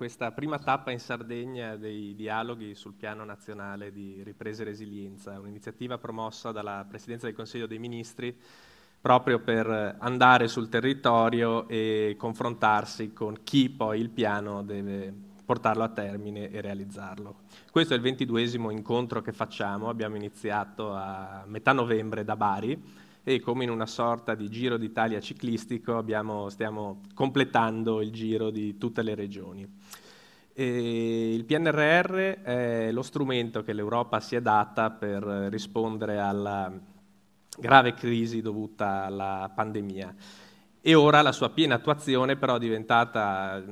questa prima tappa in Sardegna dei dialoghi sul piano nazionale di ripresa e resilienza, un'iniziativa promossa dalla Presidenza del Consiglio dei Ministri proprio per andare sul territorio e confrontarsi con chi poi il piano deve portarlo a termine e realizzarlo. Questo è il ventiduesimo incontro che facciamo, abbiamo iniziato a metà novembre da Bari, e come in una sorta di giro d'Italia ciclistico abbiamo, stiamo completando il giro di tutte le regioni. E il PNRR è lo strumento che l'Europa si è data per rispondere alla grave crisi dovuta alla pandemia e ora la sua piena attuazione però è diventata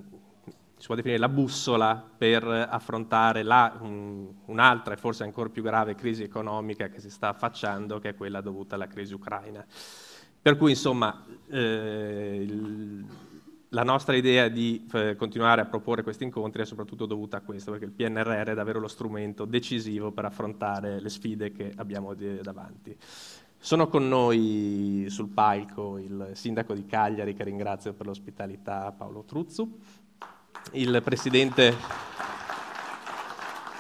si può definire la bussola per affrontare la, un, un'altra e forse ancora più grave crisi economica che si sta affacciando, che è quella dovuta alla crisi ucraina. Per cui, insomma, eh, il, la nostra idea di eh, continuare a proporre questi incontri è soprattutto dovuta a questo, perché il PNRR è davvero lo strumento decisivo per affrontare le sfide che abbiamo davanti. Sono con noi sul palco il sindaco di Cagliari, che ringrazio per l'ospitalità, Paolo Truzzu, il presidente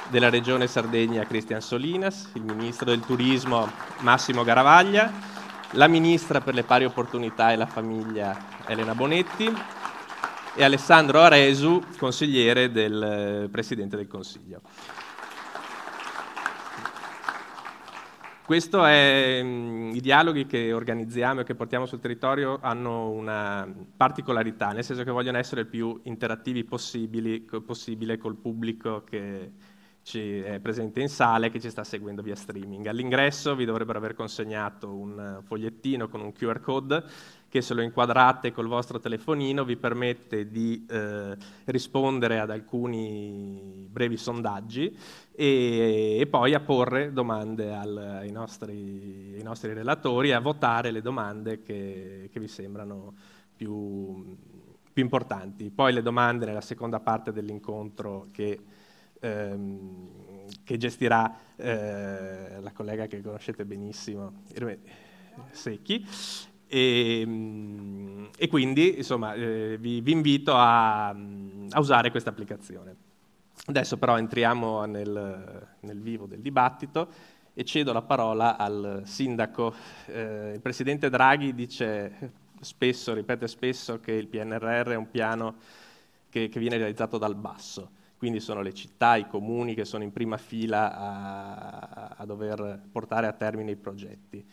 della regione Sardegna Cristian Solinas, il ministro del turismo Massimo Garavaglia, la ministra per le pari opportunità e la famiglia Elena Bonetti e Alessandro Aresu, consigliere del presidente del Consiglio. Questo è, mm, I dialoghi che organizziamo e che portiamo sul territorio hanno una particolarità, nel senso che vogliono essere il più interattivi possibili, possibile col pubblico che ci è presente in sala e che ci sta seguendo via streaming. All'ingresso vi dovrebbero aver consegnato un fogliettino con un QR code che se lo inquadrate col vostro telefonino vi permette di eh, rispondere ad alcuni brevi sondaggi e, e poi a porre domande al, ai, nostri, ai, nostri, relatori e a votare le domande che, che vi sembrano più, più, importanti. Poi le domande nella seconda parte dell'incontro che ehm, che gestirà eh, la collega che conoscete benissimo, Secchi, e, ehm, e quindi insomma, eh, vi, vi, invito a, a usare questa applicazione. Adesso però entriamo nel, nel, vivo del dibattito e cedo la parola al sindaco. Eh, il presidente Draghi dice spesso, ripete spesso, che il PNRR è un piano che, che, viene realizzato dal basso, quindi sono le città, i comuni che sono in prima fila a, a dover portare a termine i progetti.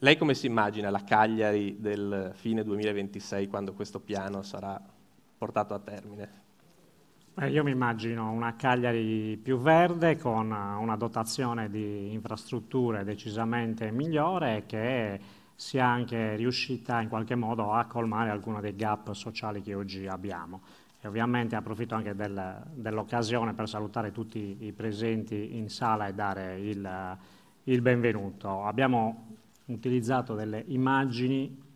Lei come si immagina la Cagliari del fine 2026 quando questo piano sarà portato a termine? Eh, io mi immagino una Cagliari più verde con una dotazione di infrastrutture decisamente migliore che sia anche riuscita in qualche modo a colmare alcuni dei gap sociali che oggi abbiamo. E ovviamente approfitto anche del, dell'occasione per salutare tutti i presenti in sala e dare il, il benvenuto. Abbiamo utilizzato delle immagini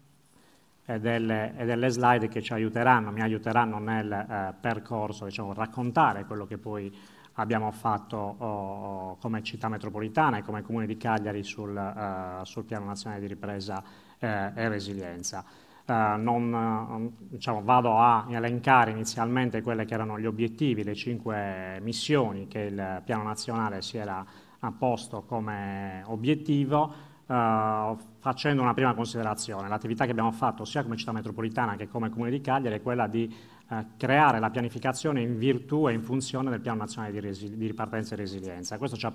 e delle, e delle slide che ci aiuteranno, mi aiuteranno nel eh, percorso, diciamo, raccontare quello che poi abbiamo fatto oh, oh come città metropolitana e come comune di Cagliari sul, uh, sul piano nazionale di ripresa eh, e resilienza. Uh, non, diciamo, vado a elencare inizialmente quelli che erano gli obiettivi, le cinque missioni che il piano nazionale si era posto come obiettivo, eh, facendo una prima considerazione. L'attività che abbiamo fatto sia come città metropolitana che come Comune di Cagliari è quella di eh, creare la pianificazione in virtù e in funzione del Piano Nazionale di, di Ripartenza e Resilienza. Questo ci ha,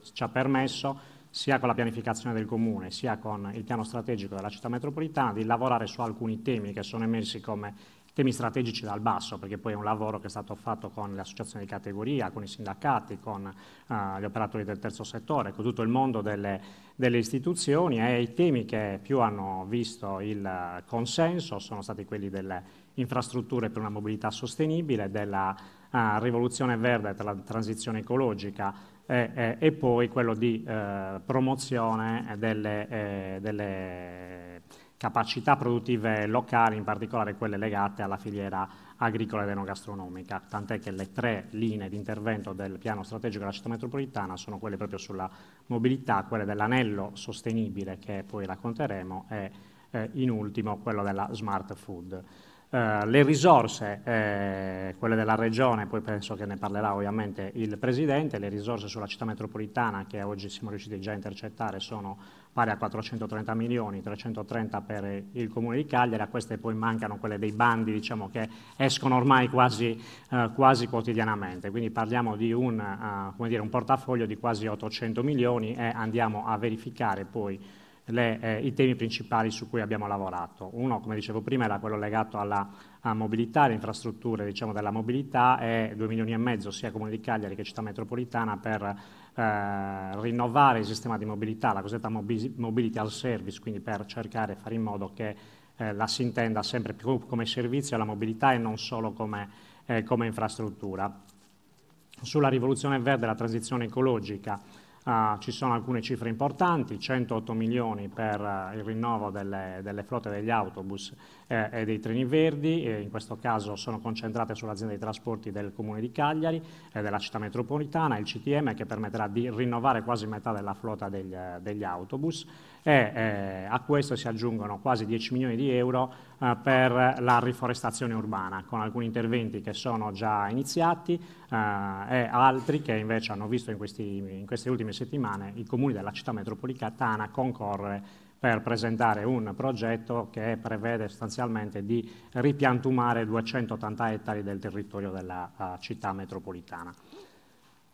ci ha, permesso, sia con la pianificazione del Comune, sia con il piano strategico della città metropolitana, di lavorare su alcuni temi che sono emersi come temi strategici dal basso, perché poi è un lavoro che è stato fatto con le associazioni di categoria, con i sindacati, con uh, gli operatori del terzo settore, con tutto il mondo delle, delle istituzioni e i temi che più hanno visto il consenso sono stati quelli delle infrastrutture per una mobilità sostenibile, della uh, rivoluzione verde per la transizione ecologica e, e, e poi quello di uh, promozione delle, eh, delle capacità produttive locali, in particolare quelle legate alla filiera agricola ed enogastronomica, tant'è che le tre linee di intervento del piano strategico della città metropolitana sono quelle proprio sulla mobilità, quelle dell'anello sostenibile che poi racconteremo e eh, in ultimo quello della smart food. Eh, le risorse, eh, quelle della regione, poi penso che ne parlerà ovviamente il Presidente, le risorse sulla città metropolitana che oggi siamo riusciti già a intercettare sono pari a 430 milioni, 330 per il Comune di Cagliari, a queste poi mancano quelle dei bandi diciamo, che escono ormai quasi, eh, quasi, quotidianamente, quindi parliamo di un, eh, dire, un, portafoglio di quasi 800 milioni e andiamo a verificare poi le, eh, i temi principali su cui abbiamo lavorato. Uno, come dicevo prima, era quello legato alla mobilità, alle infrastrutture diciamo, della mobilità e 2 milioni e mezzo sia Comune di Cagliari che Città Metropolitana per eh, rinnovare il sistema di mobilità, la cosiddetta mobility as service, quindi per cercare di fare in modo che eh, la si intenda sempre più come servizio alla mobilità e non solo come, eh, come infrastruttura. Sulla rivoluzione verde e la transizione ecologica, Uh, ci sono alcune cifre importanti, 108 milioni per uh, il rinnovo delle, delle, flotte degli autobus eh, e dei treni verdi, e in questo caso sono concentrate sull'azienda dei trasporti del Comune di Cagliari e eh, della città metropolitana, il CTM che permetterà di rinnovare quasi metà della flotta degli, eh, degli autobus e eh, a questo si aggiungono quasi 10 milioni di euro eh, per la riforestazione urbana, con alcuni interventi che sono già iniziati eh, e altri che invece hanno visto in, questi, in, queste ultime settimane i comuni della città metropolitana concorrere per presentare un progetto che prevede sostanzialmente di ripiantumare 280 ettari del territorio della uh, città metropolitana.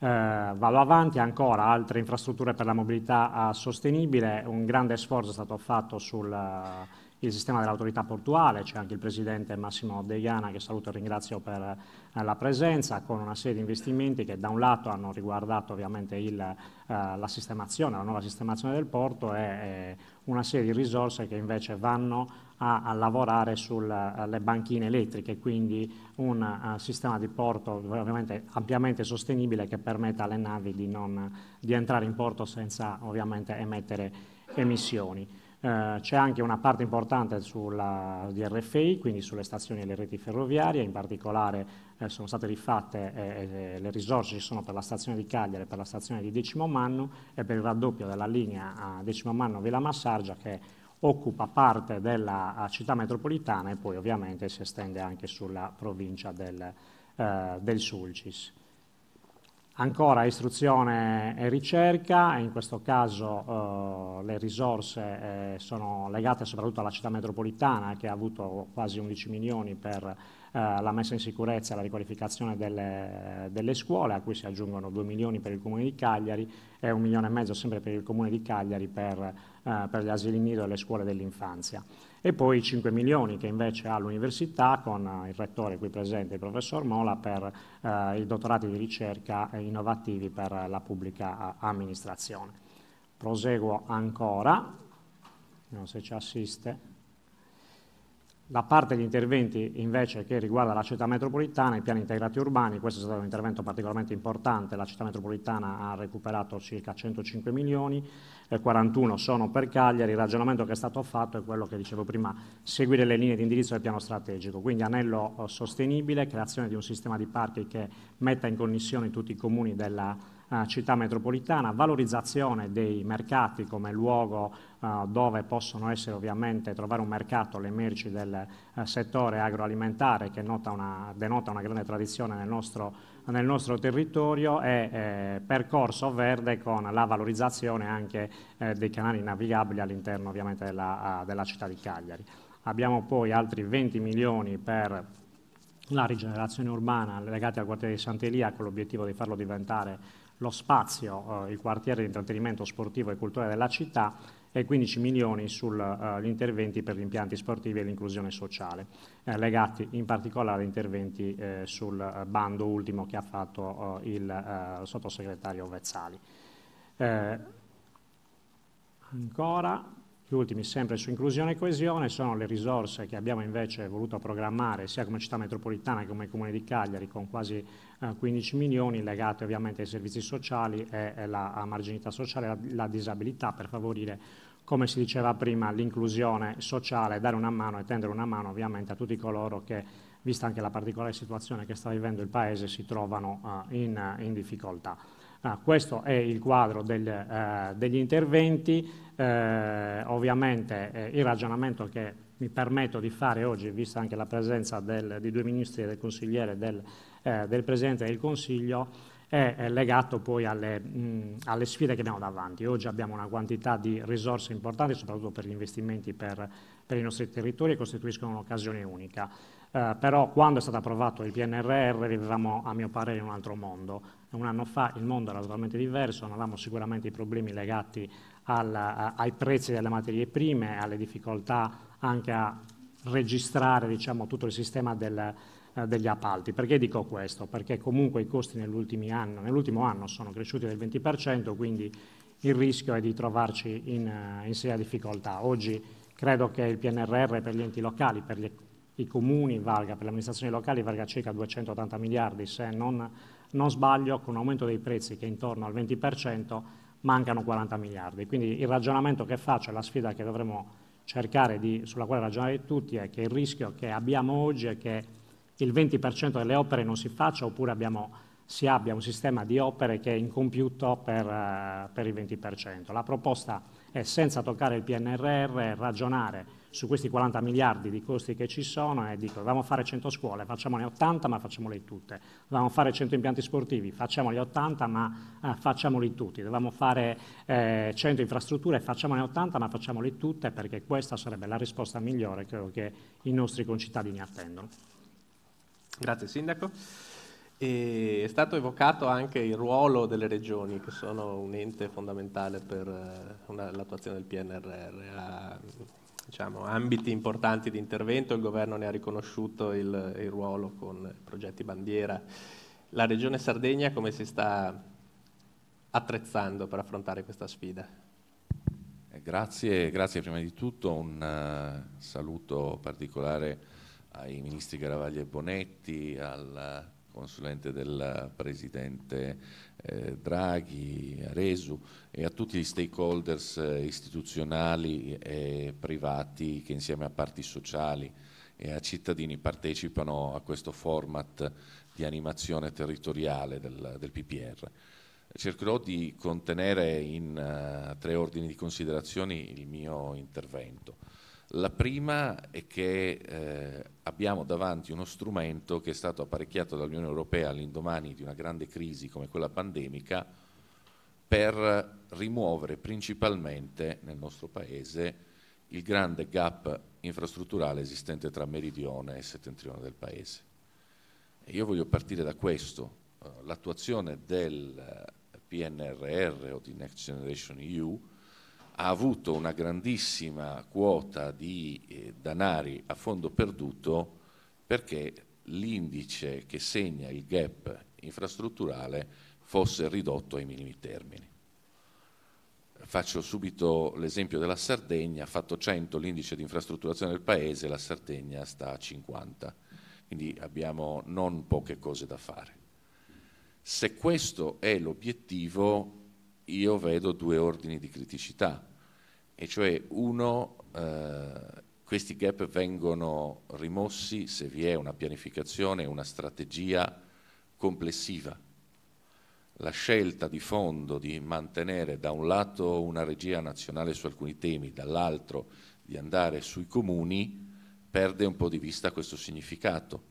Eh, vado avanti ancora, altre infrastrutture per la mobilità eh, sostenibile, un grande sforzo è stato fatto sul eh, il sistema dell'autorità portuale, c'è anche il Presidente Massimo Deiana che saluto e ringrazio per la presenza, con una serie di investimenti che da un lato hanno riguardato ovviamente il, eh, la sistemazione, la nuova sistemazione del porto e, e una serie di risorse che invece vanno a, a lavorare sulle banchine elettriche, quindi un uh, sistema di porto ovviamente ampiamente sostenibile che permetta alle navi di, non, di entrare in porto senza ovviamente emettere emissioni. Uh, c'è anche una parte importante sulla DRFI, quindi sulle stazioni e le reti ferroviarie, in particolare eh, sono state rifatte eh, eh, le risorse ci sono per la stazione di Cagliari, e per la stazione di Decimo Manno e per il raddoppio della linea a Manno villa Massargia che occupa parte della eh, città metropolitana e poi ovviamente si estende anche sulla provincia del, eh, del Sulcis. Ancora istruzione e ricerca, in questo caso eh, le risorse eh, sono legate soprattutto alla città metropolitana che ha avuto quasi 11 milioni per eh, la messa in sicurezza e la riqualificazione delle, delle, scuole, a cui si aggiungono 2 milioni per il Comune di Cagliari e un milione e mezzo sempre per il Comune di Cagliari per eh, per gli asili nido e le scuole dell'infanzia. E poi 5 milioni che invece ha l'università con eh, il rettore qui presente, il professor Mola, per eh, i dottorati di ricerca innovativi per la pubblica eh, amministrazione. Proseguo ancora, non so se ci assiste. La parte di interventi invece che riguarda la città metropolitana, i piani integrati urbani, questo è stato un intervento particolarmente importante, la città metropolitana ha recuperato circa 105 milioni, 41 sono per Cagliari, il ragionamento che è stato fatto è quello che dicevo prima, seguire le linee di indirizzo del piano strategico, quindi anello eh, sostenibile, creazione di un sistema di parchi che metta in connessione tutti i comuni della città, eh, città metropolitana, valorizzazione dei mercati come luogo eh, dove possono essere ovviamente trovare un mercato le merci del eh, settore agroalimentare che una, denota una grande tradizione nel nostro nel nostro territorio e eh, percorso verde con la valorizzazione anche eh, dei canali navigabili all'interno ovviamente della, della, città di Cagliari. Abbiamo poi altri 20 milioni per la rigenerazione urbana legati al quartiere di Sant'Elia con l'obiettivo di farlo diventare lo spazio, eh, il quartiere di intrattenimento sportivo e culturale della città e 15 milioni sugli eh, uh, interventi per gli impianti sportivi e l'inclusione sociale, eh, legati in particolare agli interventi eh, sul eh, bando ultimo che ha fatto uh, il uh, sottosegretario Vezzali. ancora gli ultimi, sempre su inclusione e coesione, sono le risorse che abbiamo invece voluto programmare sia come città metropolitana che come comune di Cagliari con quasi 15 eh, milioni legate ovviamente ai servizi sociali e alla marginalità sociale e alla disabilità per favorire come si diceva prima, l'inclusione sociale, dare una mano e tendere una mano ovviamente a tutti coloro che, vista anche la particolare situazione che sta vivendo il Paese, si trovano uh, in, in difficoltà. Ah, questo è il quadro del, eh, degli interventi, eh, ovviamente eh, il ragionamento che mi permetto di fare oggi, vista anche la presenza del, di due ministri e del consigliere del, eh, del Presidente del Consiglio, è legato poi alle, mh, alle, sfide che abbiamo davanti. Oggi abbiamo una quantità di risorse importanti, soprattutto per gli investimenti per, per i nostri territori, che costituiscono un'occasione unica. Eh, però quando è stato approvato il PNRR vivevamo, a mio parere, in un altro mondo un anno fa il mondo era totalmente diverso, non avevamo sicuramente i problemi legati al, ai prezzi delle materie prime, alle difficoltà anche a registrare diciamo, tutto il sistema del, eh, degli appalti. Perché dico questo? Perché comunque i costi nell'ultimo anno, nell anno sono cresciuti del 20%, quindi il rischio è di trovarci in, eh, in seria difficoltà. Oggi credo che il PNRR per gli enti locali, per gli, i comuni valga, per le amministrazioni locali valga circa 280 miliardi, se non non sbaglio, con un aumento dei prezzi che è intorno al 20%, mancano 40 miliardi. Quindi il ragionamento che faccio e la sfida che dovremo cercare di, sulla quale ragionare tutti è che il rischio che abbiamo oggi è che il 20% delle opere non si faccia oppure abbiamo, si abbia un sistema di opere che è incompiuto per, eh, per il 20%. La proposta è senza toccare il PNRR, ragionare su questi 40 miliardi di costi che ci sono e dico dovevamo fare 100 scuole, facciamone 80 ma facciamole tutte, dovevamo fare 100 impianti sportivi, facciamoli 80 ma eh, facciamoli tutti, dovevamo fare eh, 100 infrastrutture, facciamone 80 ma facciamole tutte perché questa sarebbe la risposta migliore credo che i nostri concittadini attendono. Grazie Sindaco. E è stato evocato anche il ruolo delle regioni, che sono un ente fondamentale per eh, l'attuazione del PNRR diciamo, ambiti importanti di intervento, il governo ne ha riconosciuto il, il ruolo con progetti bandiera. La Regione Sardegna come si sta attrezzando per affrontare questa sfida? Eh, grazie, grazie prima di tutto un uh, saluto particolare ai ministri Garavaglia e Bonetti, al eh, consulente del Presidente eh, Draghi, a Resu e a tutti gli stakeholders eh, istituzionali e privati che insieme a parti sociali e a cittadini partecipano a questo format di animazione territoriale del, del PPR. Cercherò di contenere in uh, tre ordini di considerazioni il mio intervento. La prima è che eh, abbiamo davanti uno strumento che è stato apparecchiato dall'Unione Europea all'indomani di una grande crisi come quella pandemica per rimuovere principalmente nel nostro Paese il grande gap infrastrutturale esistente tra meridione e settentrione del Paese. E io voglio partire da questo. Eh, l'attuazione del PNRR o di Next Generation EU ha avuto una grandissima quota di eh, danari a fondo perduto perché l'indice che segna il gap infrastrutturale fosse ridotto ai minimi termini. Faccio subito l'esempio della Sardegna, fatto 100 l'indice di infrastrutturazione del paese, la Sardegna sta a 50, quindi abbiamo non poche cose da fare. Se questo è l'obiettivo, io vedo due ordini di criticità e cioè uno, eh, questi gap vengono rimossi se vi è una pianificazione, una strategia complessiva. La scelta di fondo di mantenere da un lato una regia nazionale su alcuni temi, dall'altro di andare sui comuni, perde un po' di vista questo significato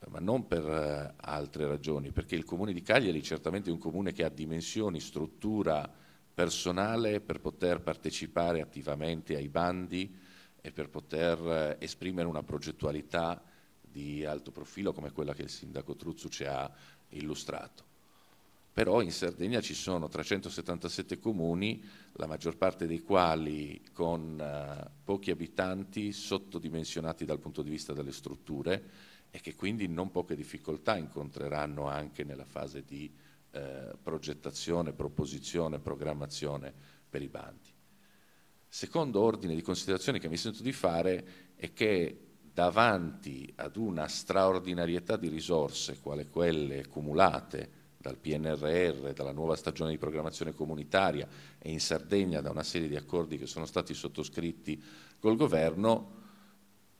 eh, ma non per eh, altre ragioni, perché il comune di Cagliari certamente è un comune che ha dimensioni, struttura, personale per poter partecipare attivamente ai bandi e per poter eh, esprimere una progettualità di alto profilo come quella che il sindaco Truzzu ci ha illustrato. Però in Sardegna ci sono 377 comuni, la maggior parte dei quali con eh, pochi abitanti, sottodimensionati dal punto di vista delle strutture e che quindi non poche difficoltà incontreranno anche nella fase di eh, progettazione, proposizione, programmazione per i bandi. Secondo ordine di considerazione che mi sento di fare è che davanti ad una straordinarietà di risorse, quale quelle accumulate dal PNRR, dalla nuova stagione di programmazione comunitaria e in Sardegna da una serie di accordi che sono stati sottoscritti col governo,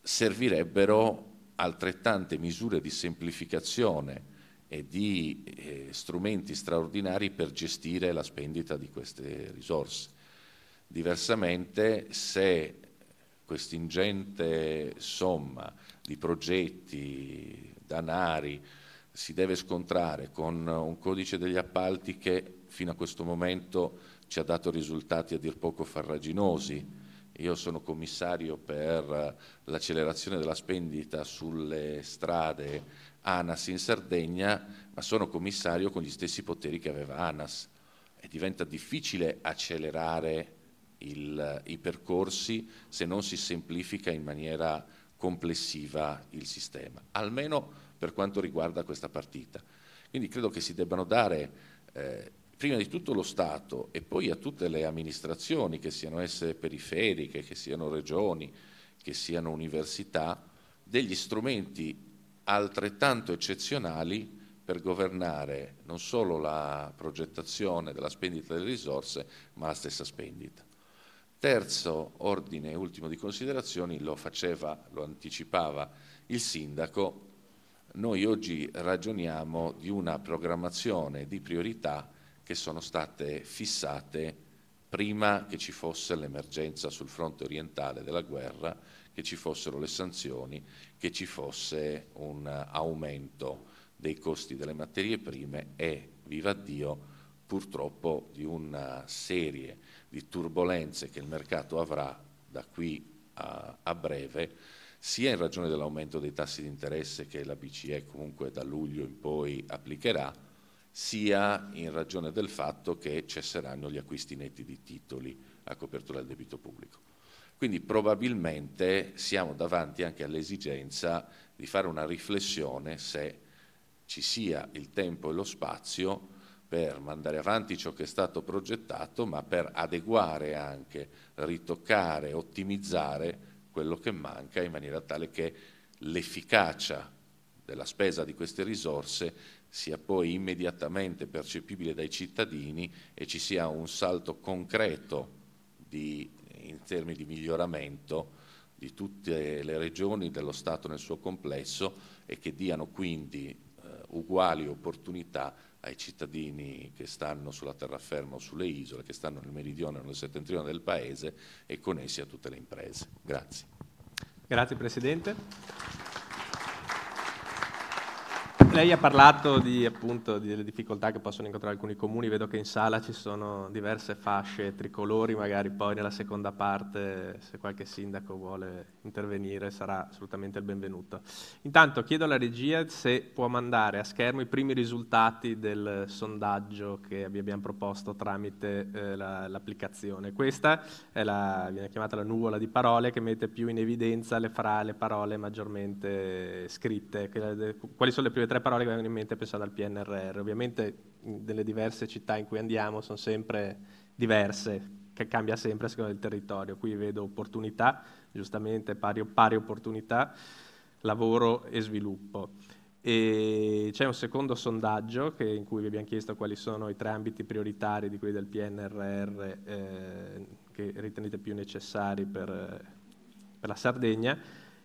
servirebbero altrettante misure di semplificazione e di eh, strumenti straordinari per gestire la spendita di queste risorse. Diversamente, se questa ingente somma di progetti, danari, si deve scontrare con un codice degli appalti che fino a questo momento ci ha dato risultati a dir poco farraginosi. Io sono commissario per eh, l'accelerazione della spendita sulle strade ANAS in Sardegna, ma sono commissario con gli stessi poteri che aveva ANAS e diventa difficile accelerare il, i percorsi se non si semplifica in maniera complessiva il sistema, almeno per quanto riguarda questa partita. Quindi credo che si debbano dare eh, prima di tutto lo Stato e poi a tutte le amministrazioni, che siano esse periferiche, che siano regioni, che siano università, degli strumenti altrettanto eccezionali per governare non solo la progettazione della spendita delle risorse, ma la stessa spendita. Terzo ordine e ultimo di considerazioni lo faceva, lo anticipava il sindaco, noi oggi ragioniamo di una programmazione di priorità che sono state fissate prima che ci fosse l'emergenza sul fronte orientale della guerra, che ci fossero le sanzioni che ci fosse un aumento dei costi delle materie prime e, viva Dio, purtroppo di una serie di turbulenze che il mercato avrà da qui a, a breve, sia in ragione dell'aumento dei tassi di interesse che la BCE comunque da luglio in poi applicherà, sia in ragione del fatto che cesseranno gli acquisti netti di titoli a copertura del debito pubblico. Quindi probabilmente siamo davanti anche all'esigenza di fare una riflessione se ci sia il tempo e lo spazio per mandare avanti ciò che è stato progettato, ma per adeguare anche, ritoccare, ottimizzare quello che manca in maniera tale che l'efficacia della spesa di queste risorse sia poi immediatamente percepibile dai cittadini e ci sia un salto concreto di in termini di miglioramento di tutte le regioni dello Stato nel suo complesso e che diano quindi eh, uguali opportunità ai cittadini che stanno sulla terraferma o sulle isole, che stanno nel meridione o nel settentrione del Paese e con essi a tutte le imprese. Grazie. Grazie Presidente lei ha parlato di, appunto, delle difficoltà che possono incontrare alcuni comuni, vedo che in sala ci sono diverse fasce tricolori, magari poi nella seconda parte se qualche sindaco vuole intervenire sarà assolutamente il benvenuto. Intanto chiedo alla regia se può mandare a schermo i primi risultati del sondaggio che vi abbiamo proposto tramite eh, l'applicazione. La, Questa la, viene chiamata la nuvola di parole che mette più in evidenza le, fra, le parole maggiormente scritte, quali sono le prime tre parole parole che vengono in mente pensando al PNRR. Ovviamente nelle diverse città in cui andiamo sono sempre diverse, che cambia sempre a seconda del territorio. Qui vedo opportunità, giustamente pari, pari opportunità, lavoro e sviluppo. E c'è un secondo sondaggio che, in cui vi abbiamo chiesto quali sono i tre ambiti prioritari di quelli del PNRR eh, che ritenete più necessari per, per la Sardegna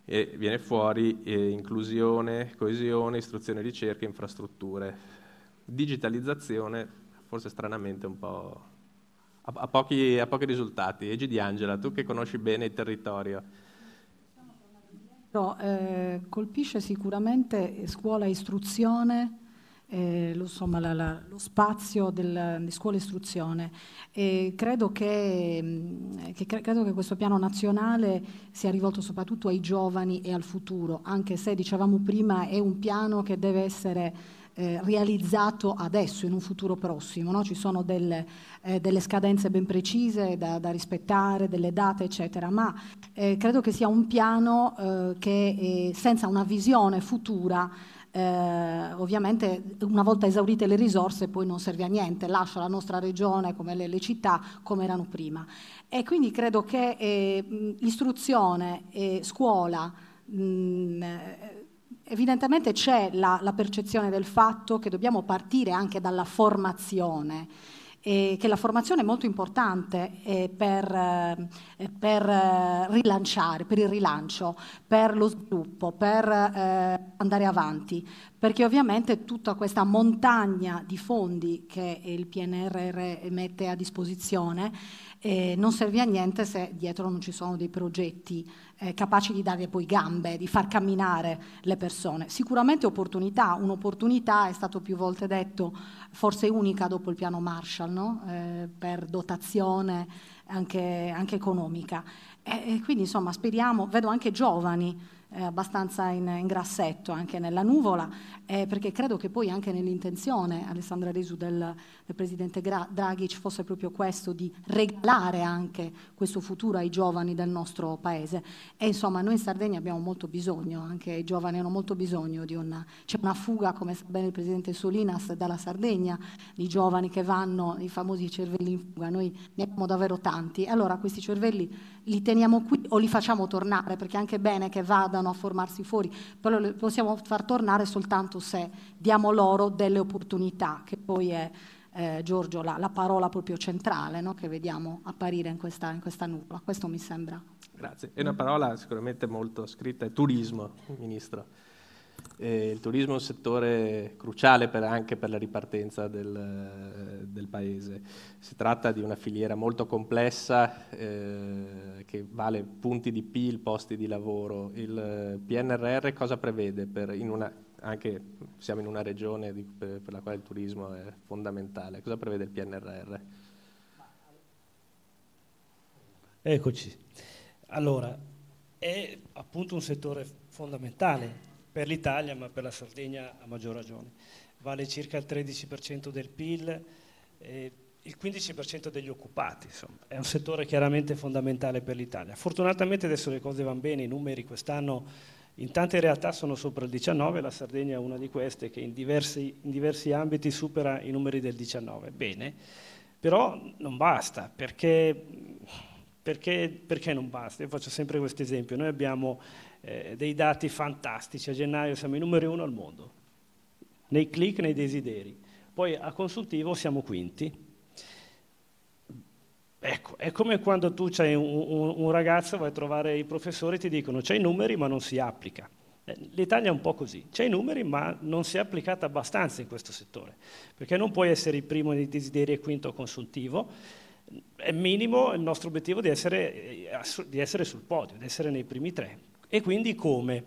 e viene fuori eh, inclusione, coesione, istruzione, ricerca, infrastrutture. Digitalizzazione, forse stranamente un po' a, a, pochi, a pochi, risultati. Egi Di Angela, tu che conosci bene il territorio. No, eh, colpisce sicuramente scuola e istruzione eh, lo, insomma, la, la, lo, spazio del, di scuola e istruzione. E credo, che, mm, che, credo, che, questo piano nazionale sia rivolto soprattutto ai giovani e al futuro, anche se dicevamo prima è un piano che deve essere eh, realizzato adesso, in un futuro prossimo. No? Ci sono delle, eh, delle, scadenze ben precise da, da, rispettare, delle date, eccetera, ma eh, credo che sia un piano eh, che senza una visione futura eh, ovviamente una volta esaurite le risorse poi non serve a niente, lascia la nostra regione come le, le città come erano prima. E quindi credo che eh, istruzione e scuola, mh, mm, eh, evidentemente c'è la, la percezione del fatto che dobbiamo partire anche dalla formazione eh, che la formazione è molto importante eh, per, eh, per eh, rilanciare, per il rilancio, per lo sviluppo, per eh, andare avanti, perché ovviamente tutta questa montagna di fondi che il PNRR mette a disposizione eh, non serve a niente se dietro non ci sono dei progetti eh, capaci di dare poi gambe, di far camminare le persone. Sicuramente opportunità, un'opportunità è stato più volte detto, forse unica dopo il piano Marshall, no? eh, per dotazione anche, anche economica. E, e quindi insomma speriamo, vedo anche giovani eh, abbastanza in, in, grassetto anche nella nuvola, eh, perché credo che poi anche nell'intenzione Alessandra Resu del, del presidente Gra- Draghi ci fosse proprio questo di regalare anche questo futuro ai giovani del nostro paese. E insomma noi in Sardegna abbiamo molto bisogno, anche i giovani hanno molto bisogno di una... c'è una fuga, come sa bene il presidente Solinas, dalla Sardegna di giovani che vanno, i famosi cervelli in fuga, noi ne abbiamo davvero tanti. Allora questi cervelli li teniamo qui o li facciamo tornare, perché è anche bene che vadano a formarsi fuori, però li possiamo far tornare soltanto se diamo loro delle opportunità, che poi è eh, Giorgio la, la, parola proprio centrale no? che vediamo apparire in questa, in questa nuvola. Questo mi sembra. Grazie. È una parola sicuramente molto scritta, è turismo, Ministro eh, il turismo è un settore cruciale per, anche per la ripartenza del, del, paese. Si tratta di una filiera molto complessa eh, che vale punti di PIL, posti di lavoro. Il eh, PNRR cosa prevede? Per, in una, anche siamo in una regione di, per, per la quale il turismo è fondamentale. Cosa prevede il PNRR? Eccoci. Allora, è appunto un settore fondamentale per l'Italia ma per la Sardegna a maggior ragione. Vale circa il 13% del PIL, eh, il 15% degli occupati, insomma. è un settore chiaramente fondamentale per l'Italia. Fortunatamente adesso le cose vanno bene, i numeri quest'anno in tante realtà sono sopra il 19, la Sardegna è una di queste che in diversi, in diversi ambiti supera i numeri del 19. Bene, però non basta perché perché, perché, non basta? Io faccio sempre questo esempio. Noi abbiamo eh, dei dati fantastici, a gennaio siamo i numeri uno al mondo, nei click, nei desideri, poi a consultivo siamo quinti. Ecco, è come quando tu c'hai un, un, un ragazzo, vai a trovare i professori e ti dicono c'è i numeri ma non si applica. Eh, L'Italia è un po' così, c'è i numeri ma non si è applicata abbastanza in questo settore, perché non puoi essere il primo nei desideri e quinto consultivo, è minimo il nostro obiettivo di essere, eh, di essere sul podio, di essere nei primi tre. E quindi come?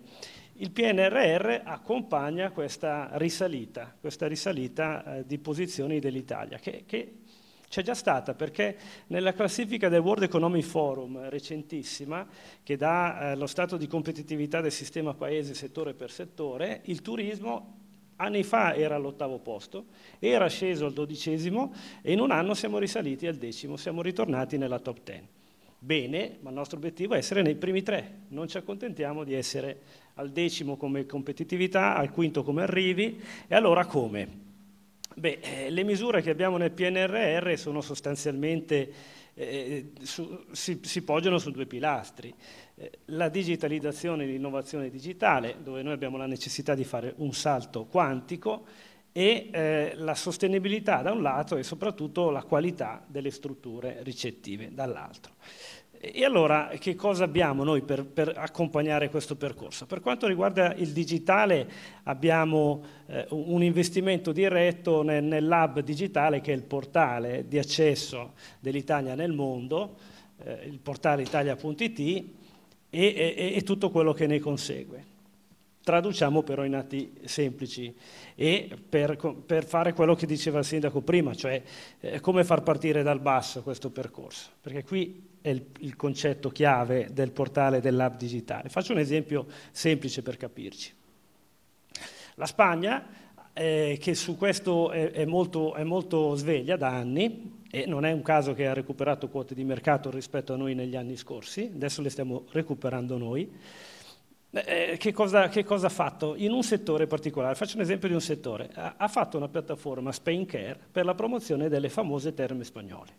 Il PNRR accompagna questa risalita, questa risalita eh, di posizioni dell'Italia, che, che c'è già stata perché nella classifica del World Economic Forum eh, recentissima che dà eh, lo stato di competitività del sistema paese settore per settore, il turismo anni fa era all'ottavo posto, era sceso al dodicesimo e in un anno siamo risaliti al decimo, siamo ritornati nella top ten bene, ma il nostro obiettivo è essere nei primi tre, non ci accontentiamo di essere al decimo come competitività, al quinto come arrivi, e allora come? Beh, eh, le misure che abbiamo nel PNRR sono sostanzialmente, eh, su, si, si, poggiano su due pilastri, eh, la digitalizzazione e l'innovazione digitale, dove noi abbiamo la necessità di fare un salto quantico, e eh, la sostenibilità da un lato e soprattutto la qualità delle strutture ricettive dall'altro. E allora che cosa abbiamo noi per, per, accompagnare questo percorso? Per quanto riguarda il digitale abbiamo eh, un investimento diretto nel, nell'hub digitale che è il portale di accesso dell'Italia nel mondo, eh, il portale italia.it e, e, e tutto quello che ne consegue. Traduciamo però in atti semplici e per, per fare quello che diceva il sindaco prima, cioè eh, come far partire dal basso questo percorso, perché qui è il, il concetto chiave del portale dell'app digitale. Faccio un esempio semplice per capirci. La Spagna eh, che su questo è, è, molto, è, molto, sveglia da anni e non è un caso che ha recuperato quote di mercato rispetto a noi negli anni scorsi, adesso le stiamo recuperando noi, eh, che, cosa, che, cosa, ha fatto? In un settore particolare, faccio un esempio di un settore, ha, ha fatto una piattaforma Spain Care per la promozione delle famose terme spagnole,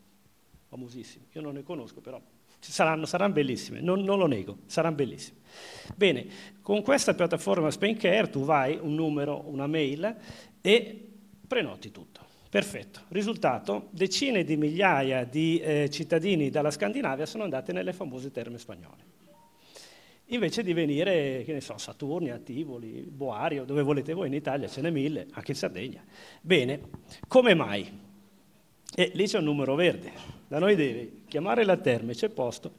famosissime, io non ne conosco però Saranno, saranno, bellissime, non, non, lo nego, saranno bellissime. Bene, con questa piattaforma Spaincare tu vai, un numero, una mail e prenoti tutto. Perfetto. Risultato, decine di migliaia di eh, cittadini dalla Scandinavia sono andati nelle famose terme spagnole invece di venire, che ne so, Saturnia, Tivoli, Boario, dove volete voi in Italia, ce n'è mille, anche in Sardegna. Bene, come mai? E lì c'è un numero verde, da noi devi chiamare la terme, c'è posto,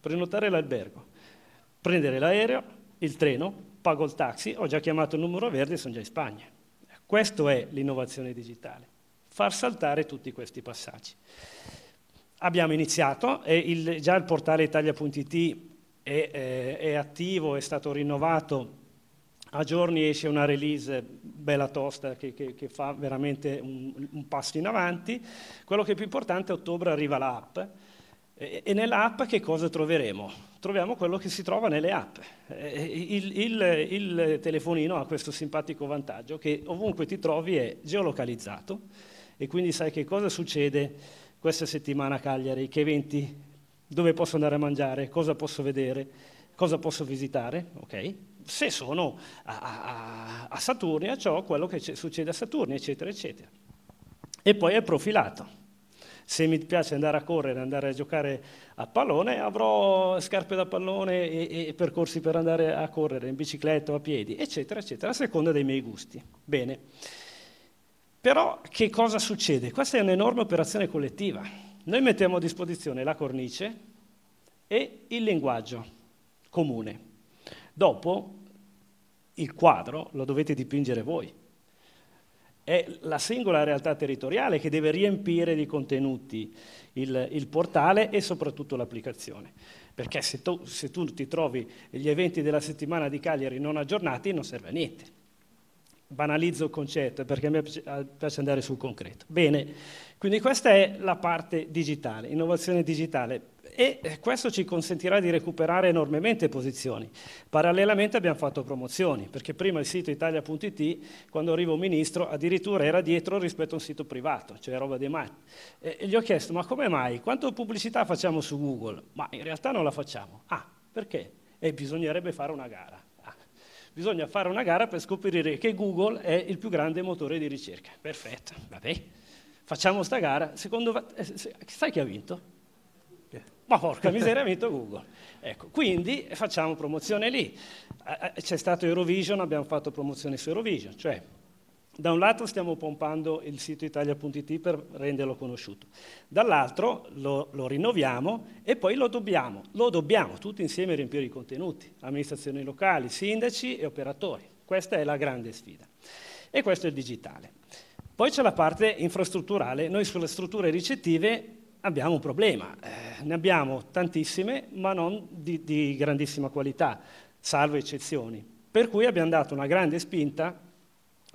prenotare l'albergo, prendere l'aereo, il treno, pago il taxi, ho già chiamato il numero verde e sono già in Spagna. Questa è l'innovazione digitale, far saltare tutti questi passaggi. Abbiamo iniziato, il, già il portale italia.it è, eh, è, attivo, è stato rinnovato. A giorni esce una release bella tosta che, che, che fa veramente un, un, passo in avanti. Quello che è più importante, a ottobre arriva l'app. E, e nell'app che cosa troveremo? Troviamo quello che si trova nelle app. Eh, il, il, il telefonino ha questo simpatico vantaggio che ovunque ti trovi è geolocalizzato e quindi sai che cosa succede questa settimana a Cagliari, che eventi dove posso andare a mangiare, cosa posso vedere, cosa posso visitare, ok? Se sono a, a, a Saturnia, ciò quello che succede a Saturnia, eccetera, eccetera. E poi è profilato. Se mi piace andare a correre, andare a giocare a pallone, avrò scarpe da pallone e, e percorsi per andare a correre in bicicletta o a piedi, eccetera, eccetera, a seconda dei miei gusti. Bene. Però che cosa succede? Questa è un'enorme operazione collettiva noi mettiamo a disposizione la cornice e il linguaggio comune. Dopo il quadro lo dovete dipingere voi. È la singola realtà territoriale che deve riempire di contenuti il, il portale e soprattutto l'applicazione. Perché se tu, se tu ti trovi gli eventi della settimana di Cagliari non aggiornati non serve a niente banalizzo il concetto perché a me piace andare sul concreto. Bene, quindi questa è la parte digitale, innovazione digitale e eh, questo ci consentirà di recuperare enormemente posizioni. Parallelamente abbiamo fatto promozioni, perché prima il sito italia.it, quando arriva un ministro, addirittura era dietro rispetto a un sito privato, cioè roba dei matti. E gli ho chiesto, ma come mai? Quanto pubblicità facciamo su Google? Ma in realtà non la facciamo. Ah, perché? E eh, bisognerebbe fare una gara. Bisogna fare una gara per scoprire che Google è il più grande motore di ricerca. Perfetto, vabbè. Facciamo sta gara. Secondo eh, sai chi ha vinto? Ma porca miseria, ha vinto Google. Ecco, quindi facciamo promozione lì. Eh, eh, c'è stato Eurovision, abbiamo fatto promozione su Eurovision, cioè da un lato stiamo pompando il sito italia.it per renderlo conosciuto, dall'altro lo, lo, rinnoviamo e poi lo dobbiamo, lo dobbiamo tutti insieme riempire i contenuti, amministrazioni locali, sindaci e operatori. Questa è la grande sfida. E questo è il digitale. Poi c'è la parte infrastrutturale, noi sulle strutture ricettive abbiamo un problema, eh, ne abbiamo tantissime ma non di, di grandissima qualità, salvo eccezioni. Per cui abbiamo dato una grande spinta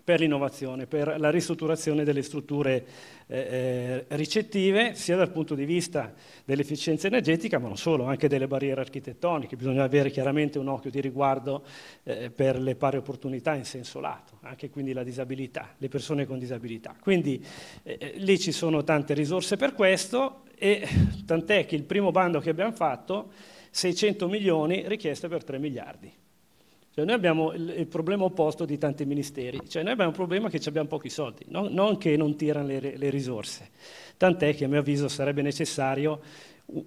per l'innovazione, per la ristrutturazione delle strutture eh, eh, ricettive, sia dal punto di vista dell'efficienza energetica, ma non solo, anche delle barriere architettoniche. Bisogna avere chiaramente un occhio di riguardo eh, per le pari opportunità in senso lato, anche quindi la disabilità, le persone con disabilità. Quindi eh, eh lì ci sono tante risorse per questo e tant'è che il primo bando che abbiamo fatto, 600 milioni richieste per 3 miliardi. Cioè noi abbiamo il, il, problema opposto di tanti ministeri, cioè noi abbiamo un problema che abbiamo pochi soldi, no? non che non tirano le, le risorse, tant'è che a mio avviso sarebbe necessario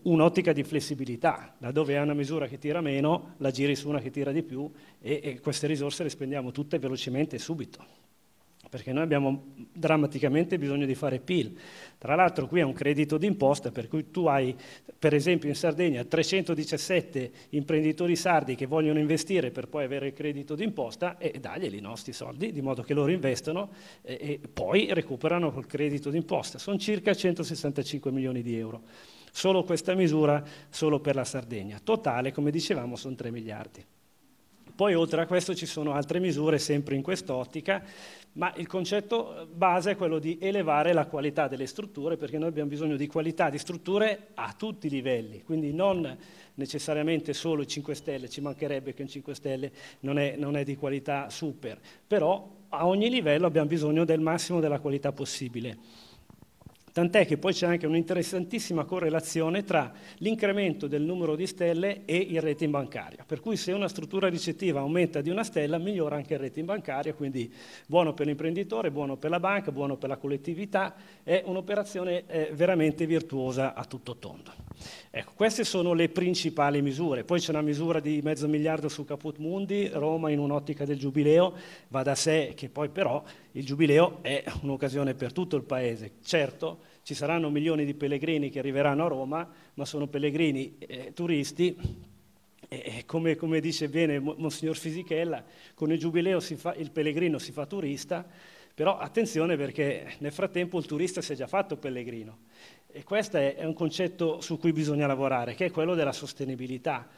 un'ottica di flessibilità, laddove è una misura che tira meno, la giri su una che tira di più e, e queste risorse le spendiamo tutte velocemente e subito perché noi abbiamo drammaticamente bisogno di fare PIL. Tra l'altro qui è un credito d'imposta per cui tu hai, per esempio in Sardegna, 317 imprenditori sardi che vogliono investire per poi avere il credito d'imposta e daglieli i nostri soldi, di modo che loro investano e, e poi recuperano col credito d'imposta. Sono circa 165 milioni di euro. Solo questa misura, solo per la Sardegna. Totale, come dicevamo, sono 3 miliardi. Poi oltre a questo ci sono altre misure sempre in quest'ottica ma il concetto eh, base è quello di elevare la qualità delle strutture, perché noi abbiamo bisogno di qualità di strutture a tutti i livelli, quindi non necessariamente solo i 5 Stelle, ci mancherebbe che un 5 Stelle non è, non è di qualità super, però a ogni livello abbiamo bisogno del massimo della qualità possibile. Tant'è che poi c'è anche un'interessantissima correlazione tra l'incremento del numero di stelle e il rating bancario. Per cui se una struttura ricettiva aumenta di una stella, migliora anche il rating bancario, quindi buono per l'imprenditore, buono per la banca, buono per la collettività, è un'operazione eh, veramente virtuosa a tutto tondo. Ecco, queste sono le principali misure. Poi c'è una misura di mezzo miliardo su Caput Mundi, Roma in un'ottica del giubileo, va da sé che poi però il Giubileo è un'occasione per tutto il Paese. Certo, ci saranno milioni di pellegrini che arriveranno a Roma, ma sono pellegrini eh, turisti. E come, come, dice bene Monsignor Fisichella, con il Giubileo fa, il pellegrino si fa turista, però attenzione perché nel frattempo il turista si è già fatto pellegrino. E questo è un concetto su cui bisogna lavorare, che è quello della sostenibilità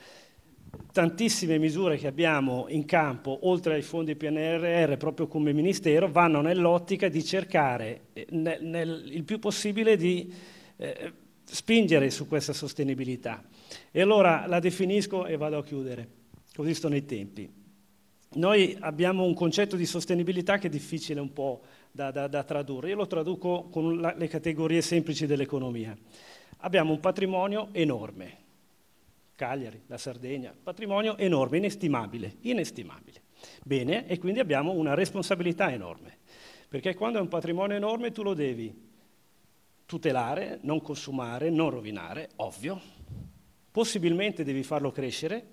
tantissime misure che abbiamo in campo, oltre ai fondi PNRR, proprio come Ministero, vanno nell'ottica di cercare eh, nel, nel, il più possibile di eh, spingere su questa sostenibilità. E allora la definisco e vado a chiudere, così sto nei tempi. Noi abbiamo un concetto di sostenibilità che è difficile un po' da, da, da tradurre, io lo traduco con la, le categorie semplici dell'economia. Abbiamo un patrimonio enorme, Cagliari, la Sardegna, patrimonio enorme, inestimabile, inestimabile. Bene, e quindi abbiamo una responsabilità enorme, perché quando è un patrimonio enorme tu lo devi tutelare, non consumare, non rovinare, ovvio, possibilmente devi farlo crescere,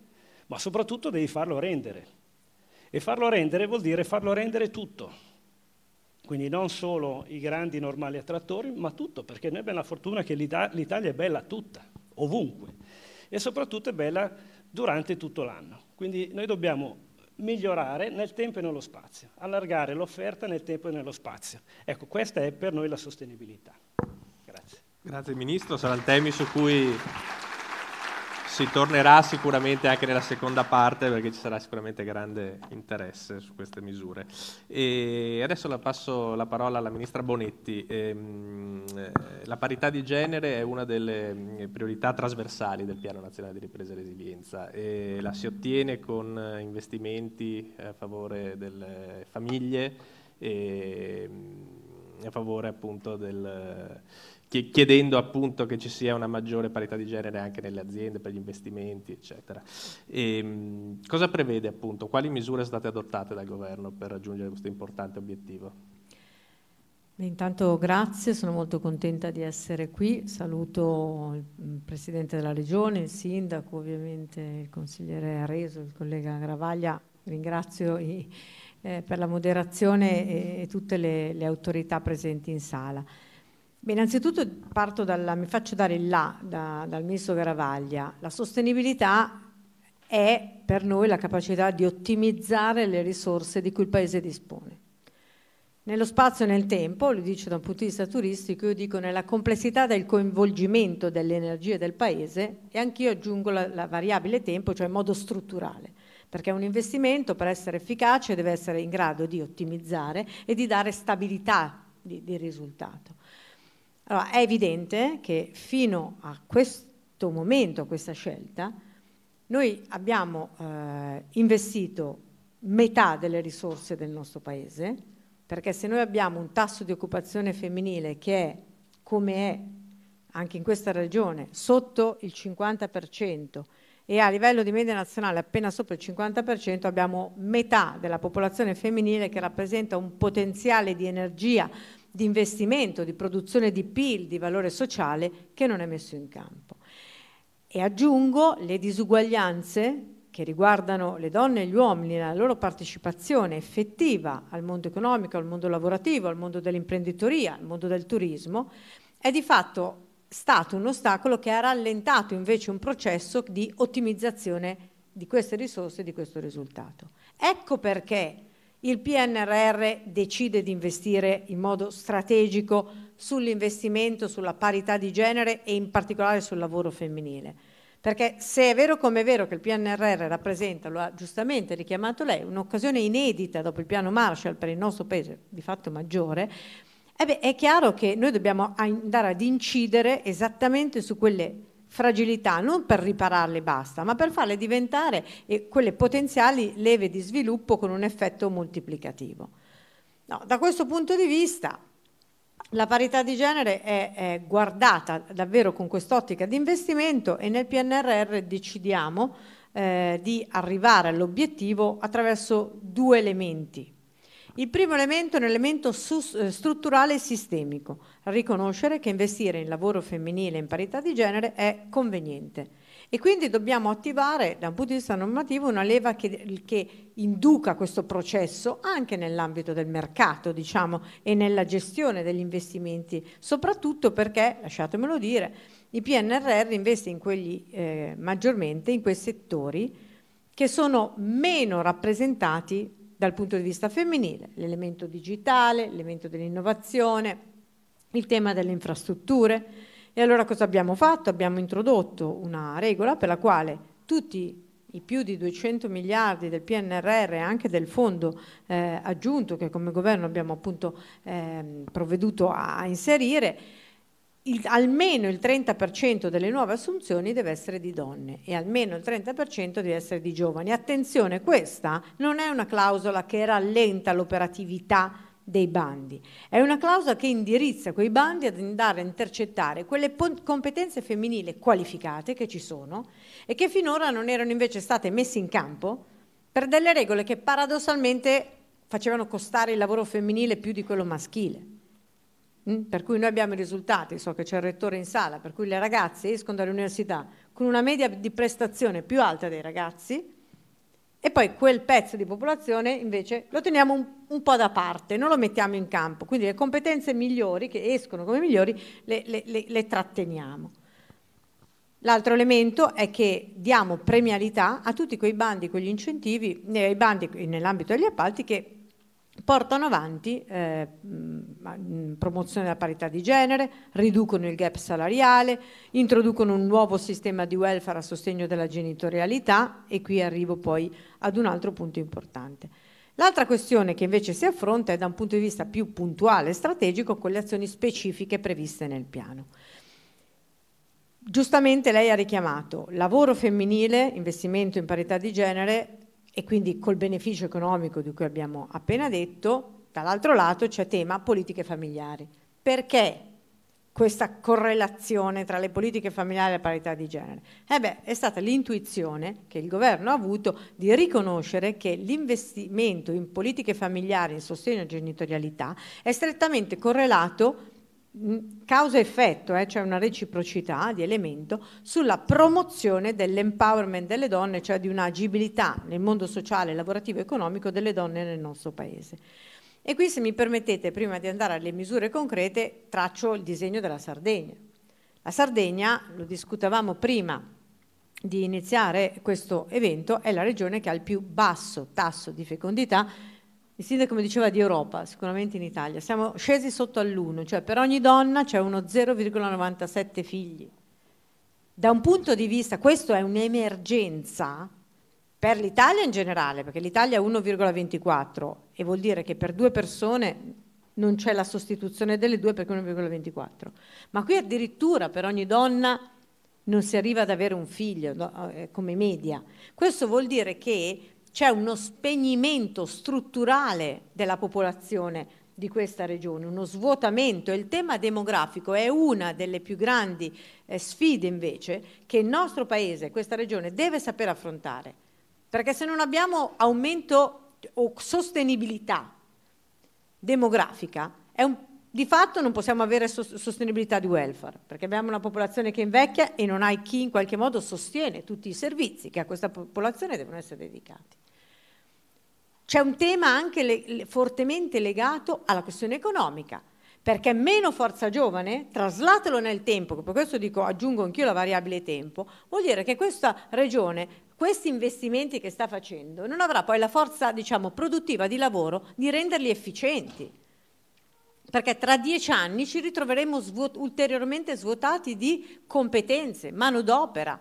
ma soprattutto devi farlo rendere. E farlo rendere vuol dire farlo rendere tutto. Quindi non solo i grandi normali attrattori, ma tutto, perché noi abbiamo la fortuna che l'Italia è bella tutta, ovunque e soprattutto è bella durante tutto l'anno. Quindi noi dobbiamo migliorare nel tempo e nello spazio, allargare l'offerta nel tempo e nello spazio. Ecco, questa è per noi la sostenibilità. Grazie. Grazie Ministro, sarà il tema su cui si tornerà sicuramente anche nella seconda parte perché ci sarà sicuramente grande interesse su queste misure. E adesso la passo la parola alla Ministra Bonetti. Ehm, eh, la parità di genere è una delle mm, priorità trasversali del Piano Nazionale di Ripresa e Resilienza e la si ottiene con eh, investimenti a favore delle famiglie e mm, a favore appunto del chiedendo appunto che ci sia una maggiore parità di genere anche nelle aziende, per gli investimenti, eccetera. E, ehm, cosa prevede appunto? Quali misure state adottate dal governo per raggiungere questo importante obiettivo? Intanto grazie, sono molto contenta di essere qui, saluto il mm, Presidente della Regione, il Sindaco, ovviamente il consigliere Areso, il collega Gravaglia, ringrazio i, eh, per la moderazione e, e tutte le, le autorità presenti in sala. Beh, innanzitutto dalla, mi faccio dare il là da, dal ministro Garavaglia. La sostenibilità è per noi la capacità di ottimizzare le risorse di cui il Paese dispone. Nello spazio e nel tempo, lo dice da un punto di vista turistico, io dico nella complessità del coinvolgimento delle energie del Paese e anch'io aggiungo la, la variabile tempo, cioè in modo strutturale, perché un investimento per essere efficace deve essere in grado di ottimizzare e di dare stabilità di, di risultato. Allora, è evidente che fino a questo momento, a questa scelta, noi abbiamo eh, investito metà delle risorse del nostro Paese, perché se noi abbiamo un tasso di occupazione femminile che è, come è anche in questa regione, sotto il 50%, e a livello di media nazionale appena sopra il 50% abbiamo metà della popolazione femminile che rappresenta un potenziale di energia di investimento, di produzione di PIL, di valore sociale che non è messo in campo. E aggiungo le disuguaglianze che riguardano le donne e gli uomini, la loro partecipazione effettiva al mondo economico, al mondo lavorativo, al mondo dell'imprenditoria, al mondo del turismo, è di fatto stato un ostacolo che ha rallentato invece un processo di ottimizzazione di queste risorse e di questo risultato. Ecco perché il PNRR decide di investire in modo strategico sull'investimento, sulla parità di genere e in particolare sul lavoro femminile. Perché se è vero come è vero che il PNRR rappresenta, lo ha giustamente richiamato lei, un'occasione inedita dopo il piano Marshall per il nostro paese di fatto maggiore, eh beh, è chiaro che noi dobbiamo andare ad incidere esattamente su quelle fragilità non per ripararle basta, ma per farle diventare eh, quelle potenziali leve di sviluppo con un effetto moltiplicativo. No, da questo punto di vista la parità di genere è, è guardata davvero con quest'ottica di investimento e nel PNRR decidiamo eh, di arrivare all'obiettivo attraverso due elementi il primo elemento è un elemento eh, strutturale e sistemico, riconoscere che investire in lavoro femminile in parità di genere è conveniente e quindi dobbiamo attivare da un punto di vista normativo una leva che, che induca questo processo anche nell'ambito del mercato diciamo, e nella gestione degli investimenti, soprattutto perché, lasciatemelo dire, il PNRR investe in quegli, eh, maggiormente in quei settori che sono meno rappresentati dal punto di vista femminile, l'elemento digitale, l'elemento dell'innovazione, il tema delle infrastrutture. E allora cosa abbiamo fatto? Abbiamo introdotto una regola per la quale tutti i più di 200 miliardi del PNRR e anche del fondo eh, aggiunto che come governo abbiamo appunto eh, provveduto a inserire, il, almeno il 30% delle nuove assunzioni deve essere di donne e almeno il 30% deve essere di giovani. Attenzione, questa non è una clausola che rallenta l'operatività dei bandi, è una clausola che indirizza quei bandi ad andare a intercettare quelle competenze femminili qualificate che ci sono e che finora non erano invece state messe in campo per delle regole che paradossalmente facevano costare il lavoro femminile più di quello maschile. Mm? Per cui noi abbiamo i risultati, so che c'è il rettore in sala, per cui le ragazze escono dall'università con una media di prestazione più alta dei ragazzi e poi quel pezzo di popolazione invece lo teniamo un, un po' da parte, non lo mettiamo in campo, quindi le competenze migliori che escono come migliori le, le, le, le tratteniamo. L'altro elemento è che diamo premialità a tutti quei bandi, quegli incentivi, nei bandi nell'ambito degli appalti che portano avanti eh, mm, mm, promozione della parità di genere, riducono il gap salariale, introducono un nuovo sistema di welfare a sostegno della genitorialità e qui arrivo poi ad un altro punto importante. L'altra questione che invece si affronta è da un punto di vista più puntuale e strategico con le azioni specifiche previste nel piano. Giustamente lei ha richiamato lavoro femminile, investimento in parità di genere, e quindi col beneficio economico di cui abbiamo appena detto, dall'altro lato c'è tema politiche familiari. Perché questa correlazione tra le politiche familiari e la parità di genere? Eh beh, è stata l'intuizione che il governo ha avuto di riconoscere che l'investimento in politiche familiari e in sostegno alla genitorialità è strettamente correlato Mm, causa-effetto, eh, cioè una reciprocità di elemento, sulla promozione dell'empowerment delle donne, cioè di un'agibilità nel mondo sociale, lavorativo e economico delle donne nel nostro Paese. E qui, se mi permettete, prima di andare alle misure concrete, traccio il disegno della Sardegna. La Sardegna, lo discutevamo prima di iniziare questo evento, è la regione che ha il più basso tasso di fecondità il sindaco mi diceva di Europa, sicuramente in Italia. Siamo scesi sotto all'1, cioè per ogni donna c'è uno 0,97 figli. Da un punto di vista, questo è un'emergenza per l'Italia in generale, perché l'Italia è 1,24 e vuol dire che per due persone non c'è la sostituzione delle due perché 1,24. Ma qui addirittura per ogni donna non si arriva ad avere un figlio eh, come media. Questo vuol dire che c'è uno spegnimento strutturale della popolazione di questa regione, uno svuotamento. Il tema demografico è una delle più grandi eh, sfide invece che il nostro paese, questa regione, deve saper affrontare. Perché se non abbiamo aumento o sostenibilità demografica, è un di fatto non possiamo avere sostenibilità di welfare, perché abbiamo una popolazione che invecchia e non hai chi in qualche modo sostiene tutti i servizi che a questa popolazione devono essere dedicati. C'è un tema anche le, le, fortemente legato alla questione economica, perché meno forza giovane, traslatelo nel tempo, per questo dico, aggiungo anch'io la variabile tempo, vuol dire che questa regione questi investimenti che sta facendo non avrà poi la forza diciamo, produttiva di lavoro di renderli efficienti perché tra dieci anni ci ritroveremo svuot- ulteriormente svuotati di competenze, manodopera,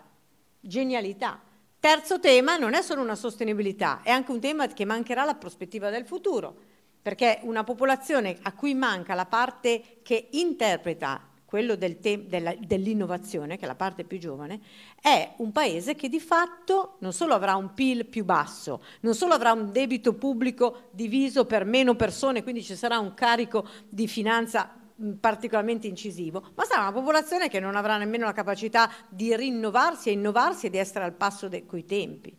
genialità. Terzo tema non è solo una sostenibilità, è anche un tema che mancherà la prospettiva del futuro, perché una popolazione a cui manca la parte che interpreta quello del te- della, dell'innovazione, che è la parte più giovane, è un paese che di fatto non solo avrà un PIL più basso, non solo avrà un debito pubblico diviso per meno persone, quindi ci sarà un carico di finanza particolarmente incisivo, ma sarà una popolazione che non avrà nemmeno la capacità di rinnovarsi e innovarsi e di essere al passo dei coi tempi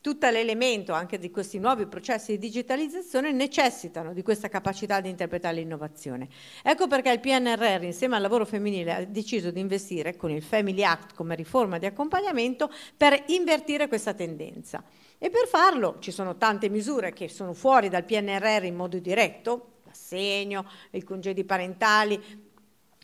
tutto l'elemento anche di questi nuovi processi di digitalizzazione necessitano di questa capacità di interpretare l'innovazione. Ecco perché il PNRR insieme al lavoro femminile ha deciso di investire con il Family Act come riforma di accompagnamento per invertire questa tendenza. E per farlo ci sono tante misure che sono fuori dal PNRR in modo diretto, l'assegno, i congedi parentali,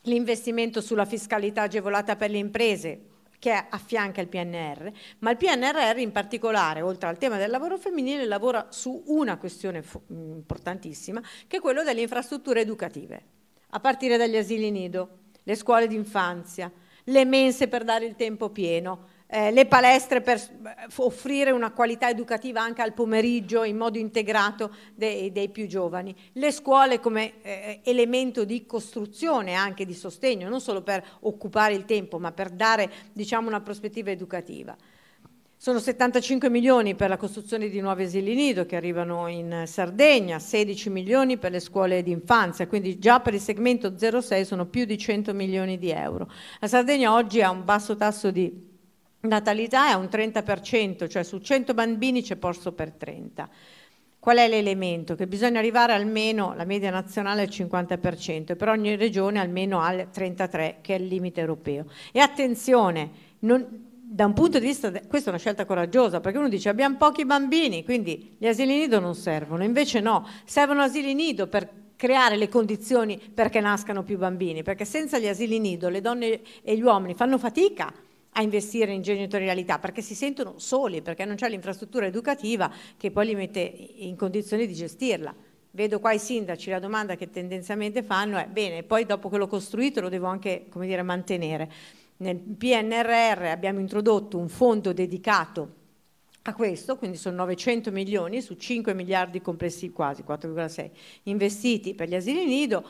l'investimento sulla fiscalità agevolata per le imprese, che affianca il PNR, ma il PNRR in particolare, oltre al tema del lavoro femminile, lavora su una questione mm, importantissima, che è quella delle infrastrutture educative, a partire dagli asili nido, le scuole d'infanzia, le mense per dare il tempo pieno, eh, le palestre per offrire una qualità educativa anche al pomeriggio in modo integrato dei, dei più giovani, le scuole come eh, elemento di costruzione anche di sostegno, non solo per occupare il tempo ma per dare diciamo, una prospettiva educativa. Sono 75 milioni per la costruzione di nuovi asili nido che arrivano in Sardegna, 16 milioni per le scuole d'infanzia, quindi già per il segmento 06 sono più di 100 milioni di euro. La Sardegna oggi ha un basso tasso di natalità è un 30%, cioè su 100 bambini c'è posto per 30. Qual è l'elemento? Che bisogna arrivare almeno, la media nazionale al 50%, e per ogni regione almeno al 33%, che è il limite europeo. E attenzione, non, da un punto di vista, questa è una scelta coraggiosa, perché uno dice abbiamo pochi bambini, quindi gli asili nido non servono, invece no, servono asili nido per creare le condizioni perché nascano più bambini, perché senza gli asili nido le donne e gli uomini fanno fatica a investire in genitorialità perché si sentono soli, perché non c'è l'infrastruttura educativa che poi li mette in condizione di gestirla. Vedo qua i sindaci, la domanda che tendenzialmente fanno è bene, poi dopo che l'ho costruito lo devo anche dire, mantenere. Nel PNRR abbiamo introdotto un fondo dedicato a questo, quindi sono 900 milioni su 5 miliardi complessivi quasi, 4,6 investiti per gli asili nido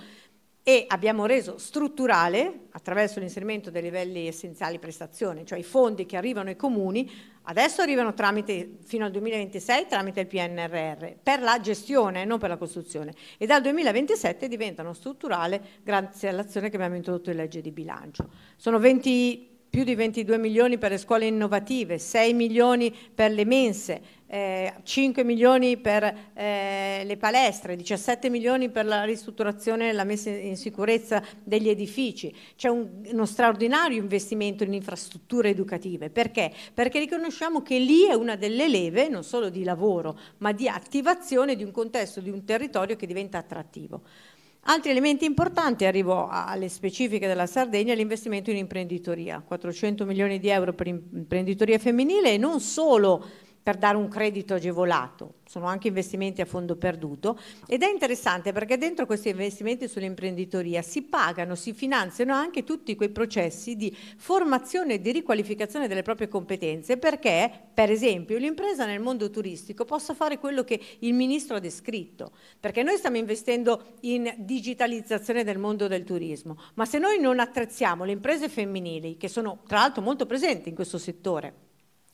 e abbiamo reso strutturale attraverso l'inserimento dei livelli essenziali prestazione, cioè i fondi che arrivano ai comuni, adesso arrivano tramite, fino al 2026 tramite il PNRR, per la gestione, e non per la costruzione, e dal 2027 diventano strutturale grazie all'azione che abbiamo introdotto in legge di bilancio. Sono 20, più di 22 milioni per le scuole innovative, 6 milioni per le mense, eh, 5 milioni per eh, le palestre, 17 milioni per la ristrutturazione e la messa in sicurezza degli edifici. C'è un, uno straordinario investimento in infrastrutture educative. Perché? Perché riconosciamo che lì è una delle leve non solo di lavoro, ma di attivazione di un contesto, di un territorio che diventa attrattivo. Altri elementi importanti, arrivo alle specifiche della Sardegna, l'investimento in imprenditoria, 400 milioni di euro per imprenditoria femminile e non solo per dare un credito agevolato, sono anche investimenti a fondo perduto ed è interessante perché dentro questi investimenti sull'imprenditoria si pagano, si finanziano anche tutti quei processi di formazione e di riqualificazione delle proprie competenze perché per esempio l'impresa nel mondo turistico possa fare quello che il ministro ha descritto, perché noi stiamo investendo in digitalizzazione del mondo del turismo, ma se noi non attrezziamo le imprese femminili che sono tra l'altro molto presenti in questo settore,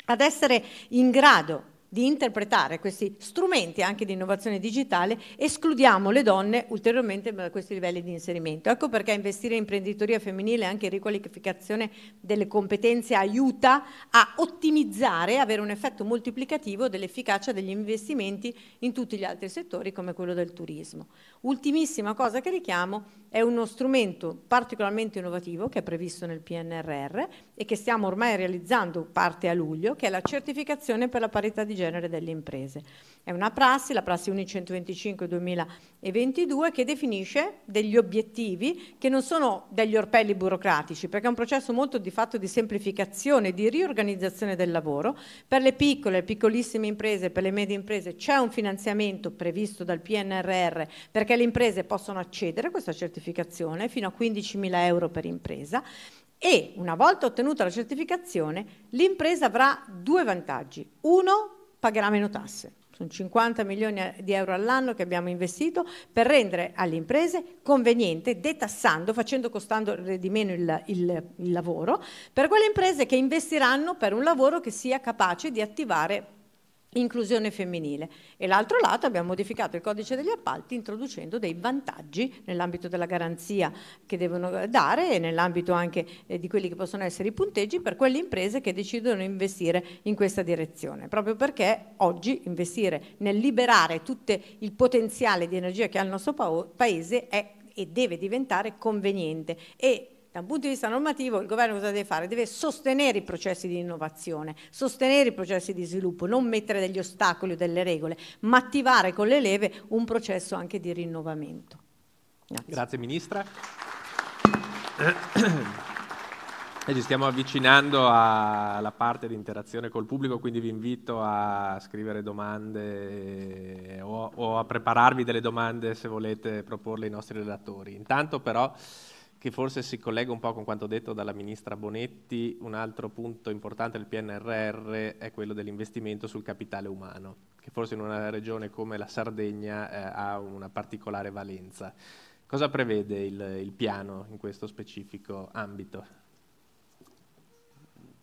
ad essere in grado di interpretare questi strumenti anche di innovazione digitale, escludiamo le donne ulteriormente da questi livelli di inserimento. Ecco perché investire in imprenditoria femminile e anche in riqualificazione delle competenze aiuta a ottimizzare, avere un effetto moltiplicativo dell'efficacia degli investimenti in tutti gli altri settori come quello del turismo. Ultimissima cosa che richiamo è uno strumento particolarmente innovativo che è previsto nel PNRR e che stiamo ormai realizzando parte a luglio, che è la certificazione per la parità di genere delle imprese. È una prassi, la prassi 1125-2022, che definisce degli obiettivi che non sono degli orpelli burocratici, perché è un processo molto di fatto di semplificazione, di riorganizzazione del lavoro. Per le piccole, piccolissime imprese, per le medie imprese c'è un finanziamento previsto dal PNRR perché le imprese possono accedere a questa certificazione fino a 15.000 euro per impresa e una volta ottenuta la certificazione l'impresa avrà due vantaggi. Uno, pagherà meno tasse. Sono 50 milioni di euro all'anno che abbiamo investito per rendere alle imprese conveniente, detassando, facendo costare di meno il, il, il lavoro, per quelle imprese che investiranno per un lavoro che sia capace di attivare inclusione femminile e l'altro lato abbiamo modificato il codice degli appalti introducendo dei vantaggi nell'ambito della garanzia che devono eh, dare e nell'ambito anche eh, di quelli che possono essere i punteggi per quelle imprese che decidono di investire in questa direzione proprio perché oggi investire nel liberare tutto il potenziale di energia che ha il nostro paese è e deve diventare conveniente e da un punto di vista normativo il governo cosa deve fare? Deve sostenere i processi di innovazione, sostenere i processi di sviluppo, non mettere degli ostacoli o delle regole, ma attivare con le leve un processo anche di rinnovamento. Grazie, Grazie Ministra. E ci stiamo avvicinando alla parte di interazione col pubblico, quindi vi invito a scrivere domande o a prepararvi delle domande se volete proporle ai nostri relatori. Intanto però che forse si collega un po' con quanto detto dalla ministra Bonetti, un altro punto importante del PNRR è quello dell'investimento sul capitale umano, che forse in una regione come la Sardegna eh, ha una particolare valenza. Cosa prevede il, il piano in questo specifico ambito?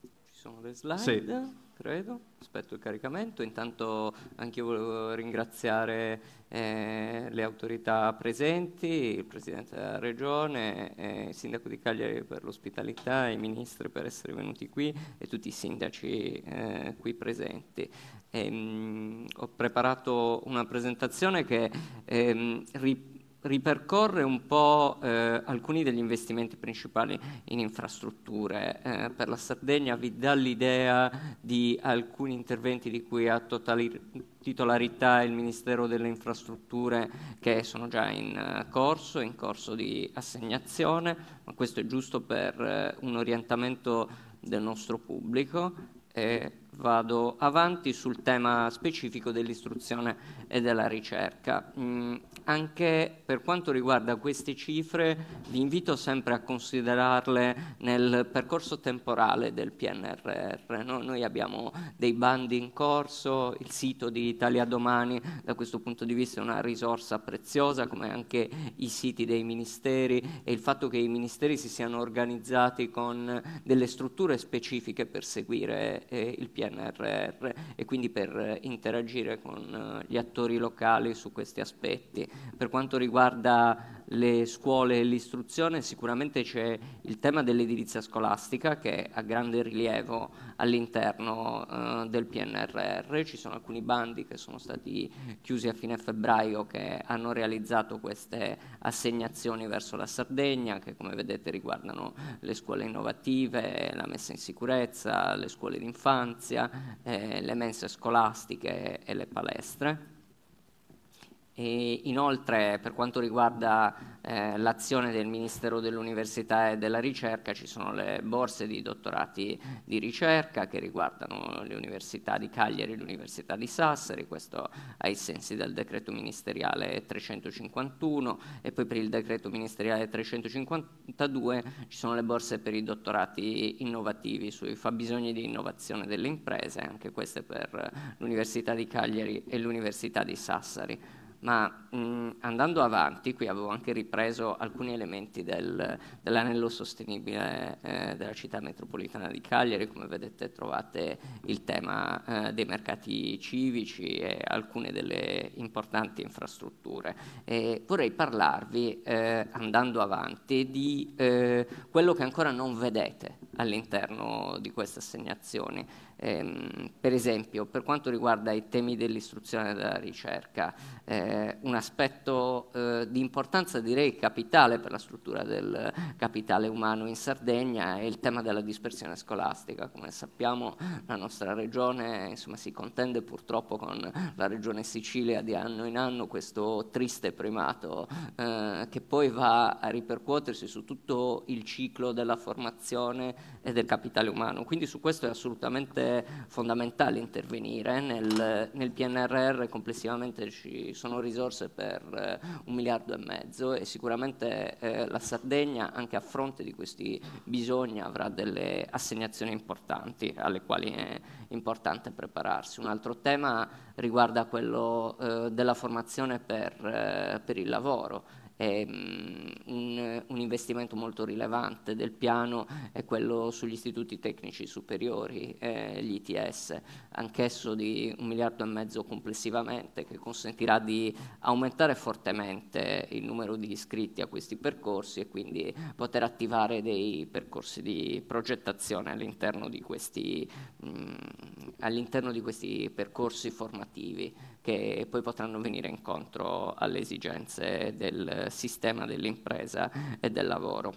Ci sono le slide? Sì credo, aspetto il caricamento, intanto anche io volevo ringraziare eh, le autorità presenti, il Presidente della Regione, eh, il Sindaco di Cagliari per l'ospitalità, i Ministri per essere venuti qui e tutti i sindaci eh, qui presenti. E, ehm, mh, ho preparato una presentazione che ehm, ripete ripercorre un po' eh, alcuni degli investimenti principali in infrastrutture. Eh, per la Sardegna vi dà l'idea di alcuni interventi di cui ha totali- titolarità il Ministero delle Infrastrutture che sono già in eh, corso, in corso di assegnazione, ma questo è giusto per uh, un orientamento del nostro pubblico. E vado avanti sul tema specifico dell'istruzione e della ricerca. Mm, anche per quanto riguarda queste cifre vi invito sempre a considerarle nel percorso temporale del PNRR. No? Noi abbiamo dei bandi in corso, il sito di Italia Domani da questo punto di vista è una risorsa preziosa come anche i siti dei ministeri e il fatto che i ministeri si siano organizzati con delle strutture specifiche per seguire eh, il PNRR e quindi per interagire con eh, gli attori locali su questi aspetti. Per quanto riguarda le scuole e l'istruzione, sicuramente c'è il tema dell'edilizia scolastica che ha grande rilievo all'interno eh, del PNRR, ci sono alcuni bandi che sono stati chiusi a fine febbraio che hanno realizzato queste assegnazioni verso la Sardegna che come vedete riguardano le scuole innovative, la messa in sicurezza, le scuole d'infanzia, eh, le mense scolastiche e le palestre. E inoltre per quanto riguarda eh, l'azione del Ministero dell'Università e della Ricerca ci sono le borse di dottorati di ricerca che riguardano le università di Cagliari e l'Università di Sassari, questo ai sensi del decreto ministeriale 351 e poi per il decreto ministeriale 352 ci sono le borse per i dottorati innovativi sui fabbisogni di innovazione delle imprese, anche queste per l'Università di Cagliari e l'Università di Sassari ma mh, andando avanti, qui avevo anche ripreso alcuni elementi del, dell'anello sostenibile eh, della città metropolitana di Cagliari, come vedete trovate il tema eh, dei mercati civici e alcune delle importanti infrastrutture. E vorrei parlarvi, eh, andando avanti, di eh, quello che ancora non vedete all'interno di queste assegnazioni. Ehm, per esempio, per quanto riguarda i temi dell'istruzione e della ricerca, eh, un aspetto eh, di importanza direi capitale per la struttura del capitale umano in Sardegna è il tema della dispersione scolastica. Come sappiamo la nostra regione insomma, si contende purtroppo con la regione Sicilia di anno in anno questo triste primato eh, che poi va a ripercuotersi su tutto il ciclo della formazione e del capitale umano. Quindi su questo è assolutamente fondamentale intervenire. Nel, nel, PNRR complessivamente ci sono risorse per eh, un miliardo e mezzo e sicuramente eh, la Sardegna anche a fronte di questi bisogni avrà delle assegnazioni importanti alle quali è importante prepararsi. Un altro tema riguarda quello eh, della formazione per, eh, per il lavoro Ehm, un, un, investimento molto rilevante del piano è quello sugli istituti tecnici superiori, eh, gli ITS, anch'esso di un miliardo e mezzo complessivamente, che consentirà di aumentare fortemente il numero di iscritti a questi percorsi e quindi poter attivare dei percorsi di progettazione all'interno di questi, mh, mm, all'interno di questi percorsi formativi che poi potranno venire incontro alle esigenze del sistema dell'impresa e del lavoro.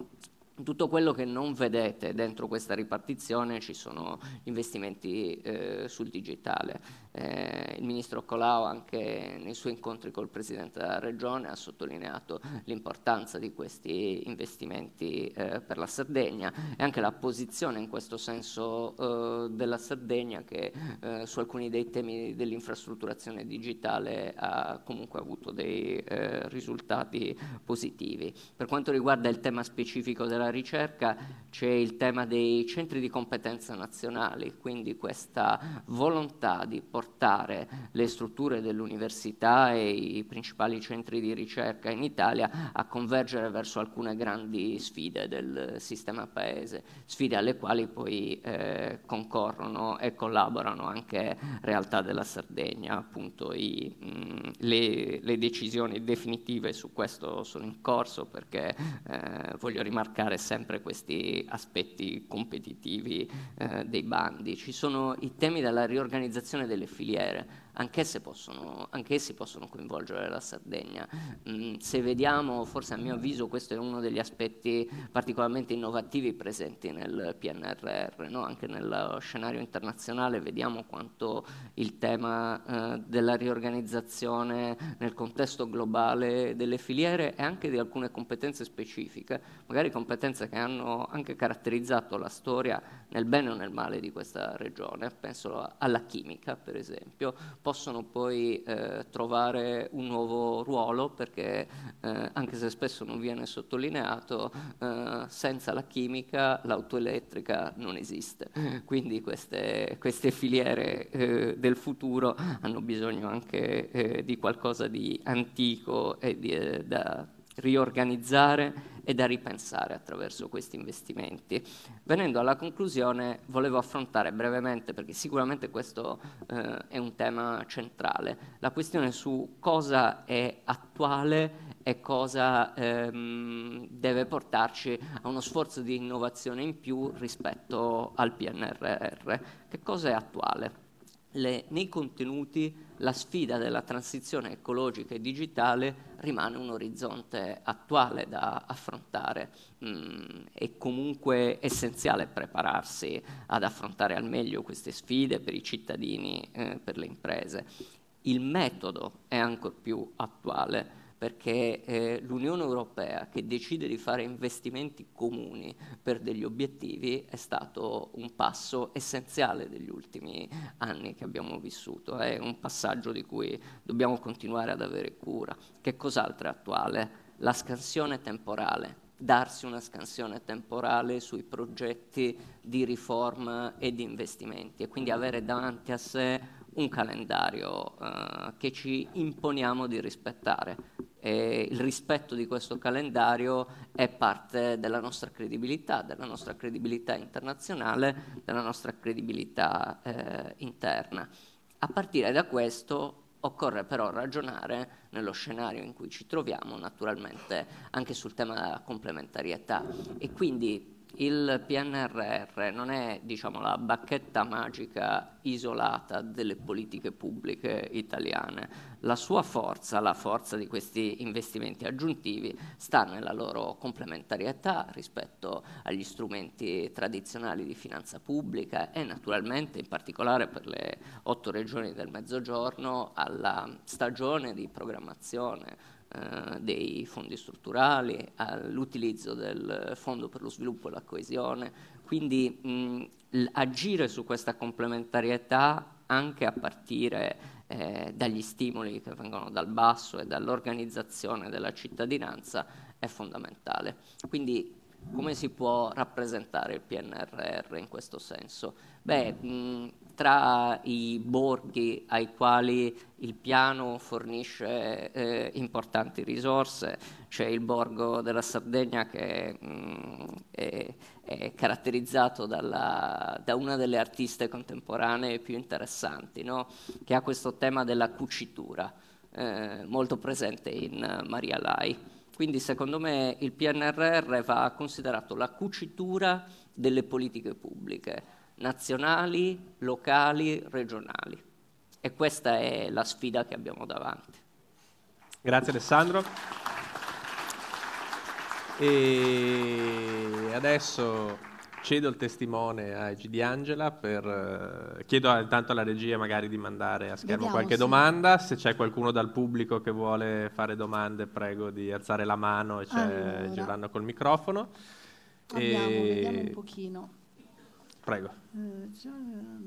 Tutto quello che non vedete dentro questa ripartizione ci sono investimenti eh, sul digitale, eh, il ministro Colau anche nei suoi incontri col Presidente della Regione ha sottolineato l'importanza di questi investimenti eh, per la Sardegna e anche la posizione in questo senso eh, della Sardegna che eh, su alcuni dei temi dell'infrastrutturazione digitale ha comunque avuto dei eh, risultati positivi. Per quanto riguarda il tema specifico della ricerca c'è il tema dei centri di competenza nazionali, quindi questa volontà di portare portare le strutture dell'università e i principali centri di ricerca in Italia a convergere verso alcune grandi sfide del sistema paese, sfide alle quali poi eh, concorrono e collaborano anche realtà della Sardegna, appunto i, mh, le, le, decisioni definitive su questo sono in corso perché eh, voglio rimarcare sempre questi aspetti competitivi eh, dei bandi. Ci sono i temi della riorganizzazione delle filiere anch'esse possono, anch'essi possono coinvolgere la Sardegna. Mm, se vediamo, forse a mio avviso questo è uno degli aspetti particolarmente innovativi presenti nel PNRR, no? anche nello scenario internazionale vediamo quanto il tema eh, della riorganizzazione nel contesto globale delle filiere e anche di alcune competenze specifiche, magari competenze che hanno anche caratterizzato la storia nel bene o nel male di questa regione, penso alla chimica per esempio, possono poi eh, trovare un nuovo ruolo perché eh, anche se spesso non viene sottolineato, eh, senza la chimica l'autoelettrica non esiste. Quindi queste, queste filiere eh, del futuro hanno bisogno anche eh, di qualcosa di antico e di, eh, da riorganizzare e da ripensare attraverso questi investimenti. Venendo alla conclusione, volevo affrontare brevemente, perché sicuramente questo eh, è un tema centrale, la questione su cosa è attuale e cosa ehm, deve portarci a uno sforzo di innovazione in più rispetto al PNRR. Che cosa è attuale? Le, nei contenuti la sfida della transizione ecologica e digitale rimane un orizzonte attuale da affrontare. Mm, è comunque essenziale prepararsi ad affrontare al meglio queste sfide per i cittadini, eh, per le imprese. Il metodo è ancor più attuale perché eh, l'Unione Europea che decide di fare investimenti comuni per degli obiettivi è stato un passo essenziale degli ultimi anni che abbiamo vissuto, è un passaggio di cui dobbiamo continuare ad avere cura. Che cos'altro è attuale? La scansione temporale, darsi una scansione temporale sui progetti di riforma e di investimenti e quindi avere davanti a sé un calendario eh, che ci imponiamo di rispettare e il rispetto di questo calendario è parte della nostra credibilità, della nostra credibilità internazionale, della nostra credibilità eh, interna. A partire da questo occorre però ragionare nello scenario in cui ci troviamo, naturalmente anche sul tema della complementarietà e quindi il PNRR non è diciamo, la bacchetta magica isolata delle politiche pubbliche italiane. La sua forza, la forza di questi investimenti aggiuntivi, sta nella loro complementarietà rispetto agli strumenti tradizionali di finanza pubblica e naturalmente in particolare per le otto regioni del Mezzogiorno alla stagione di programmazione eh, dei fondi strutturali, all'utilizzo del Fondo per lo sviluppo e la coesione. Quindi mh, agire su questa complementarietà anche a partire eh, dagli stimoli che vengono dal basso e dall'organizzazione della cittadinanza è fondamentale. Quindi come si può rappresentare il PNRR in questo senso? Beh, mh, tra i borghi ai quali il piano fornisce eh, importanti risorse, c'è il borgo della Sardegna che mh, mm, è, è, caratterizzato dalla, da una delle artiste contemporanee più interessanti, no? che ha questo tema della cucitura, eh, molto presente in Maria Lai. Quindi secondo me il PNRR va considerato la cucitura delle politiche pubbliche nazionali, locali, regionali. E questa è la sfida che abbiamo davanti. Grazie Alessandro. E adesso cedo il testimone a Gidi Angela per eh, chiedo intanto alla regia magari di mandare a schermo Vediamo, qualche sì. domanda, se c'è qualcuno dal pubblico che vuole fare domande prego di alzare la mano e allora. girando col microfono. Abbiamo, e... vediamo un pochino. Prego.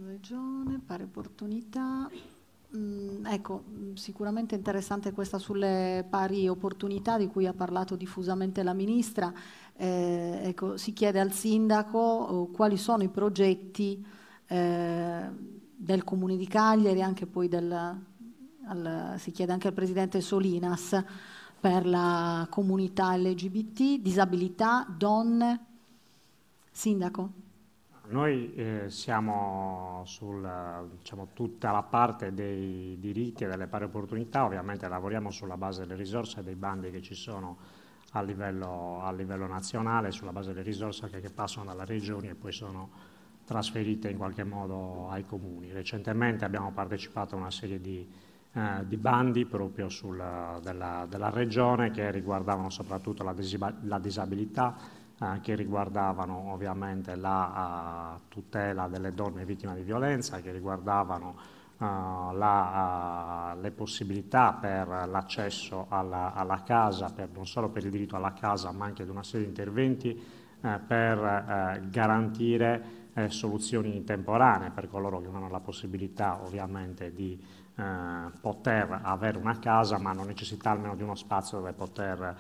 Regione, pari opportunità. Mm, ecco, sicuramente interessante questa sulle pari opportunità di cui ha parlato diffusamente la Ministra. Eh, ecco, si chiede al Sindaco oh, quali sono i progetti eh, del Comune di Cagliari, anche poi del, al, si chiede anche al Presidente Solinas per la comunità LGBT, disabilità, donne. Sindaco noi eh, siamo sulla diciamo, tutta la parte dei diritti e delle pari opportunità, ovviamente lavoriamo sulla base delle risorse e dei bandi che ci sono a livello, a livello nazionale, sulla base delle risorse che, che passano dalla regione e poi sono trasferite in qualche modo ai comuni. Recentemente abbiamo partecipato a una serie di, eh, di bandi proprio sul, della, della, regione che riguardavano soprattutto la, la disabilità eh, che riguardavano ovviamente la uh, tutela delle donne vittime di violenza, che riguardavano uh, la, uh, le possibilità per l'accesso alla, alla, casa, per, non solo per il diritto alla casa, ma anche ad una serie di interventi per garantire eh, soluzioni temporanee per coloro che non hanno la possibilità ovviamente di eh, poter avere una casa ma hanno necessità almeno di uno spazio dove poter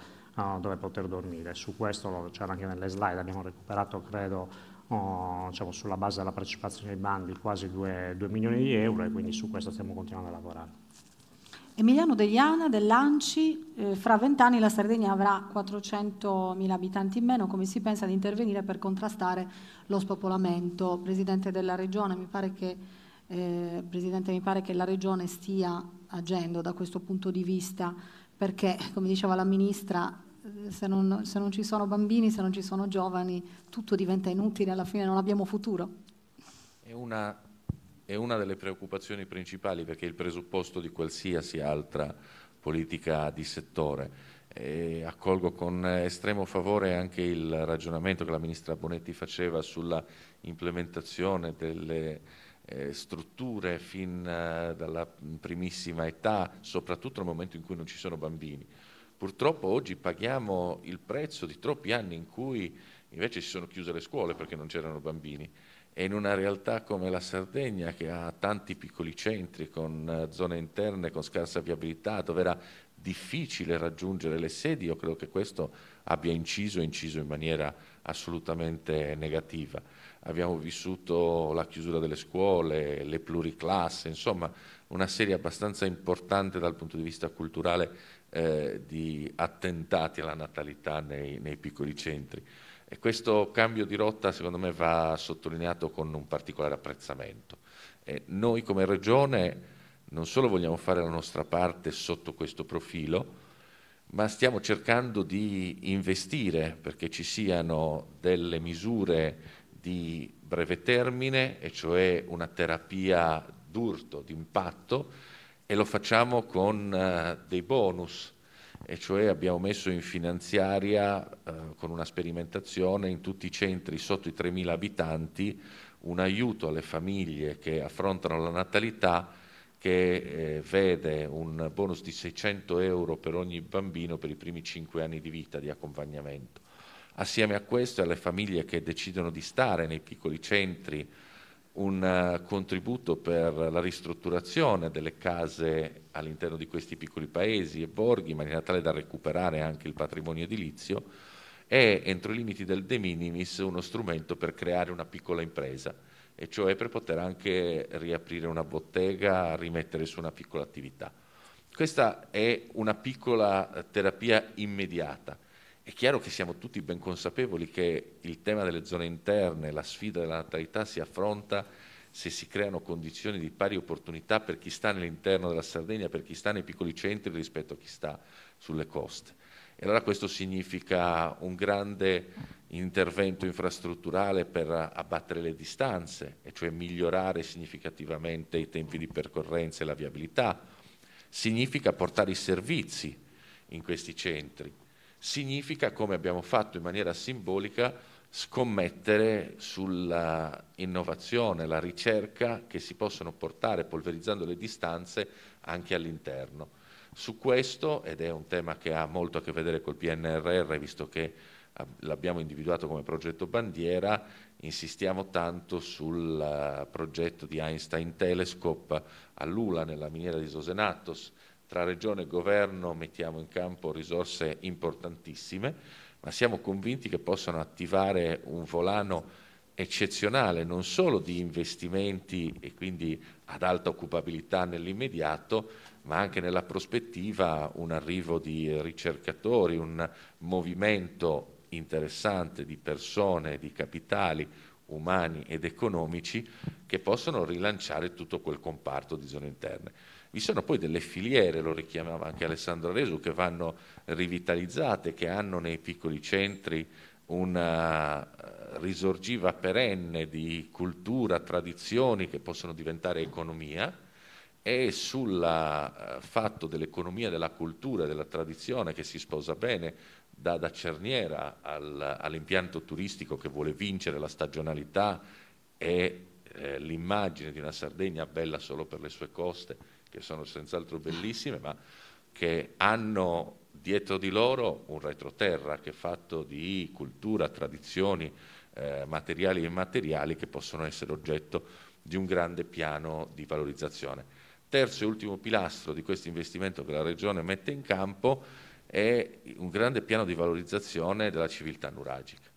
dove poter dormire. Su questo c'era anche nelle slide, abbiamo recuperato credo oh, diciamo, sulla base della partecipazione ai bandi quasi 2, 2 milioni di euro e quindi su questo stiamo continuando a lavorare. Emiliano Degliana dell'Anci, eh, fra vent'anni la Sardegna avrà 400.000 abitanti in meno, come si pensa di intervenire per contrastare lo spopolamento? Presidente della Regione, mi pare che, eh, mi pare che la Regione stia agendo da questo punto di vista perché, come diceva la ministra, se non, se non, ci sono bambini, se non ci sono giovani, tutto diventa inutile, alla fine non abbiamo futuro. È una, è una delle preoccupazioni principali perché è il presupposto di qualsiasi altra politica di settore. E accolgo con estremo favore anche il ragionamento che la ministra Bonetti faceva sulla implementazione delle eh, strutture fin eh, dalla primissima età, soprattutto nel momento in cui non ci sono bambini. Purtroppo oggi paghiamo il prezzo di troppi anni in cui invece si sono chiuse le scuole perché non c'erano bambini e in una realtà come la Sardegna che ha tanti piccoli centri con eh, zone interne con scarsa viabilità dove era difficile raggiungere le sedi, io credo che questo abbia inciso e inciso in maniera assolutamente negativa abbiamo vissuto la chiusura delle scuole, le pluriclasse, insomma una serie abbastanza importante dal punto di vista culturale eh, di attentati alla natalità nei, nei piccoli centri. E questo cambio di rotta secondo me va sottolineato con un particolare apprezzamento. E eh, noi come Regione non solo vogliamo fare la nostra parte sotto questo profilo, ma stiamo cercando di investire perché ci siano delle misure di breve termine, e cioè una terapia d'urto, d'impatto, e lo facciamo con uh, dei bonus, e cioè abbiamo messo in finanziaria uh, con una sperimentazione in tutti i centri sotto i 3.000 abitanti un aiuto alle famiglie che affrontano la natalità che eh, vede un bonus di 600 euro per ogni bambino per i primi 5 anni di vita di accompagnamento. Assieme a questo e alle famiglie che decidono di stare nei piccoli centri, un eh, contributo per la ristrutturazione delle case all'interno di questi piccoli paesi e borghi, in maniera tale da recuperare anche il patrimonio edilizio, è entro i limiti del de minimis uno strumento per creare una piccola impresa, e cioè per poter anche riaprire una bottega, rimettere su una piccola attività. Questa è una piccola eh, terapia immediata è chiaro che siamo tutti ben consapevoli che il tema delle zone interne, la sfida della natalità si affronta se si creano condizioni di pari opportunità per chi sta nell'interno della Sardegna, per chi sta nei piccoli centri rispetto a chi sta sulle coste. E allora questo significa un grande intervento infrastrutturale per abbattere le distanze, e cioè migliorare significativamente i tempi di percorrenza e la viabilità. Significa portare i servizi in questi centri significa, come abbiamo fatto in maniera simbolica, scommettere sulla innovazione, la ricerca che si possono portare polverizzando le distanze anche all'interno. Su questo, ed è un tema che ha molto a che vedere col PNRR, visto che ah, l'abbiamo individuato come progetto bandiera, insistiamo tanto sul eh, progetto di Einstein Telescope a Lula nella miniera di Sosenatos, tra Regione e Governo mettiamo in campo risorse importantissime, ma siamo convinti che possano attivare un volano eccezionale non solo di investimenti e quindi ad alta occupabilità nell'immediato, ma anche nella prospettiva un arrivo di ricercatori, un movimento interessante di persone, di capitali umani ed economici che possono rilanciare tutto quel comparto di zone interne. Vi sono poi delle filiere, lo richiamava anche Alessandro Resu, che vanno rivitalizzate, che hanno nei piccoli centri una eh, risorgiva perenne di cultura, tradizioni che possono diventare economia e sul uh, eh, fatto dell'economia, della cultura, della tradizione che si sposa bene da, da cerniera al, all'impianto turistico che vuole vincere la stagionalità e eh, l'immagine di una Sardegna bella solo per le sue coste che sono senz'altro bellissime, ma che hanno dietro di loro un retroterra che è fatto di cultura, tradizioni, eh, materiali e immateriali che possono essere oggetto di un grande piano di valorizzazione. Terzo e ultimo pilastro di questo investimento che la Regione mette in campo è un grande piano di valorizzazione della civiltà nuragica.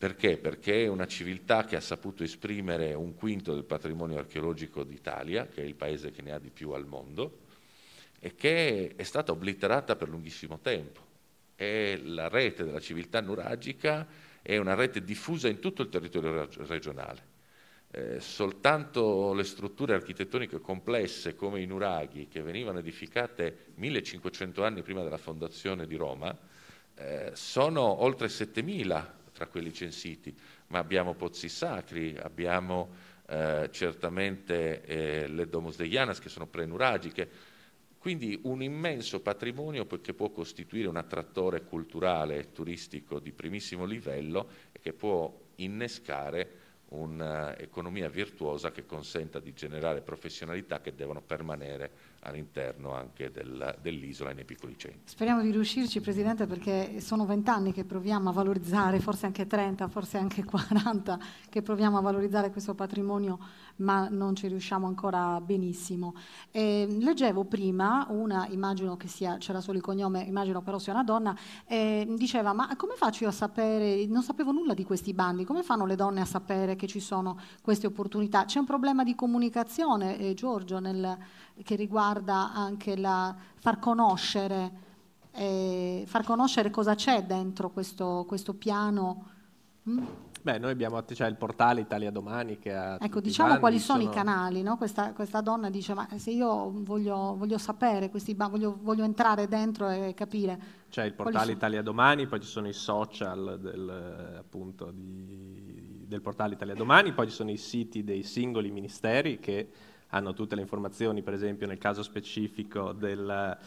Perché? Perché è una civiltà che ha saputo esprimere un quinto del patrimonio archeologico d'Italia, che è il paese che ne ha di più al mondo, e che è stata obliterata per lunghissimo tempo. E la rete della civiltà nuragica è una rete diffusa in tutto il territorio regionale. Eh, soltanto le strutture architettoniche complesse come i nuraghi, che venivano edificate 1500 anni prima della fondazione di Roma, eh, sono oltre 7000 tra quelli censiti, ma abbiamo pozzi sacri, abbiamo eh, certamente eh, le domus de Janas che sono prenuragiche, quindi un immenso patrimonio che può costituire un attrattore culturale e turistico di primissimo livello e che può innescare un'economia virtuosa che consenta di generare professionalità che devono permanere all'interno anche del, dell'isola e nei piccoli centri. Speriamo di riuscirci Presidente perché sono vent'anni che proviamo a valorizzare, forse anche 30, forse anche 40, che proviamo a valorizzare questo patrimonio ma non ci riusciamo ancora benissimo. Eh, leggevo prima una, immagino che sia, c'era solo il cognome, immagino però sia una donna, eh, diceva ma come faccio io a sapere, non sapevo nulla di questi bandi, come fanno le donne a sapere che ci sono queste opportunità? C'è un problema di comunicazione, eh, Giorgio, nel, che riguarda anche la far conoscere, eh, far conoscere cosa c'è dentro questo, questo piano. Mm? Beh, noi abbiamo cioè, il portale Italia Domani che ha... Ecco, diciamo quali sono, sono, i canali, no? questa, questa, donna dice, ma se io voglio, voglio sapere, questi, voglio, voglio, entrare dentro e capire... C'è il portale Italia Domani, poi ci sono i social del, appunto, di, del portale Italia Domani, poi ci sono i siti dei singoli ministeri che hanno tutte le informazioni, per esempio nel caso specifico del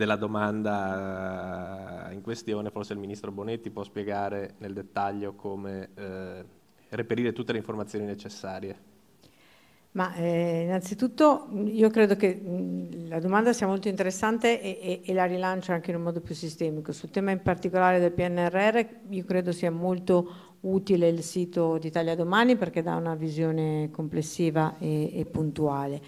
della domanda eh, in questione, forse il Ministro Bonetti può spiegare nel dettaglio come eh, reperire tutte le informazioni necessarie. Ma eh, innanzitutto io credo che mh, mm, la domanda sia molto interessante e, e, e, la rilancio anche in un modo più sistemico. Sul tema in particolare del PNRR io credo sia molto utile il sito di Italia Domani perché dà una visione complessiva e, e puntuale.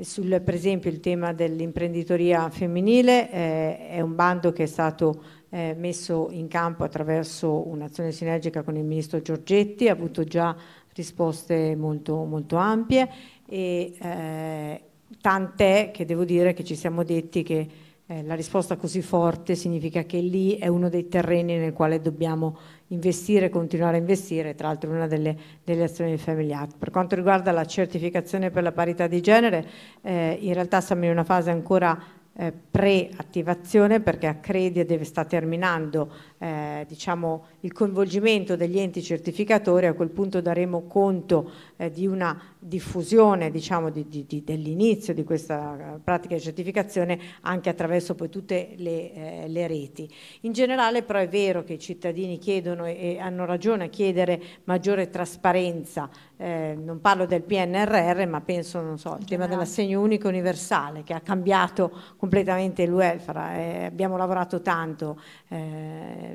Sul, per esempio il tema dell'imprenditoria femminile eh, è un bando che è stato eh, messo in campo attraverso un'azione sinergica con il ministro Giorgetti, ha avuto già risposte molto, molto ampie e eh, tant'è che devo dire che ci siamo detti che eh, la risposta così forte significa che lì è uno dei terreni nel quale dobbiamo investire, continuare a investire, tra l'altro è una delle, delle, azioni del Family Act. Per quanto riguarda la certificazione per la parità di genere, eh, in realtà siamo in una fase ancora eh, pre-attivazione perché Accredia deve, sta terminando eh, diciamo, il coinvolgimento degli enti certificatori, a quel punto daremo conto eh, di una diffusione diciamo, di, di, di, dell'inizio di questa eh, pratica di certificazione anche attraverso poi tutte le, eh, le, reti. In generale però è vero che i cittadini chiedono e, hanno ragione a chiedere maggiore trasparenza, eh, non parlo del PNRR ma penso al so, tema dell'assegno unico universale che ha cambiato completamente il welfare, eh, abbiamo lavorato tanto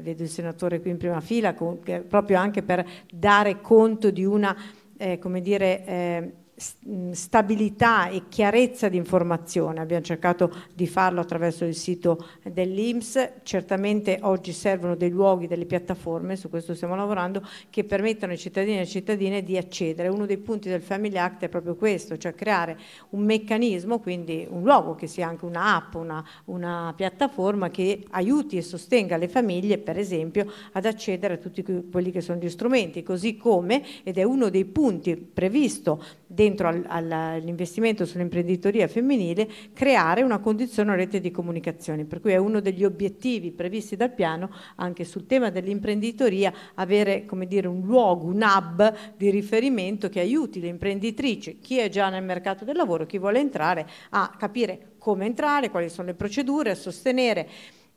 vedo il senatore qui in prima fila, con, proprio anche per dare conto di una, eh, come dire, eh, stabilità e chiarezza di informazione. Abbiamo cercato di farlo attraverso il sito dell'Inps, certamente oggi servono dei luoghi, delle piattaforme, su questo stiamo lavorando, che permettano ai cittadini e alle cittadine di accedere. Uno dei punti del Family Act è proprio questo, cioè creare un meccanismo, quindi un luogo che sia anche un'app, una, una piattaforma che aiuti e sostenga le famiglie, per esempio, ad accedere a tutti quelli che sono gli strumenti, così come, ed è uno dei punti previsto dentro dentro all'investimento sull'imprenditoria femminile, creare una condizione rete di comunicazione, per cui è uno degli obiettivi previsti dal piano anche sul tema dell'imprenditoria avere dire, un luogo, un hub di riferimento che aiuti le imprenditrici, chi è già nel mercato del lavoro, chi vuole entrare, a capire come entrare, quali sono le procedure, a sostenere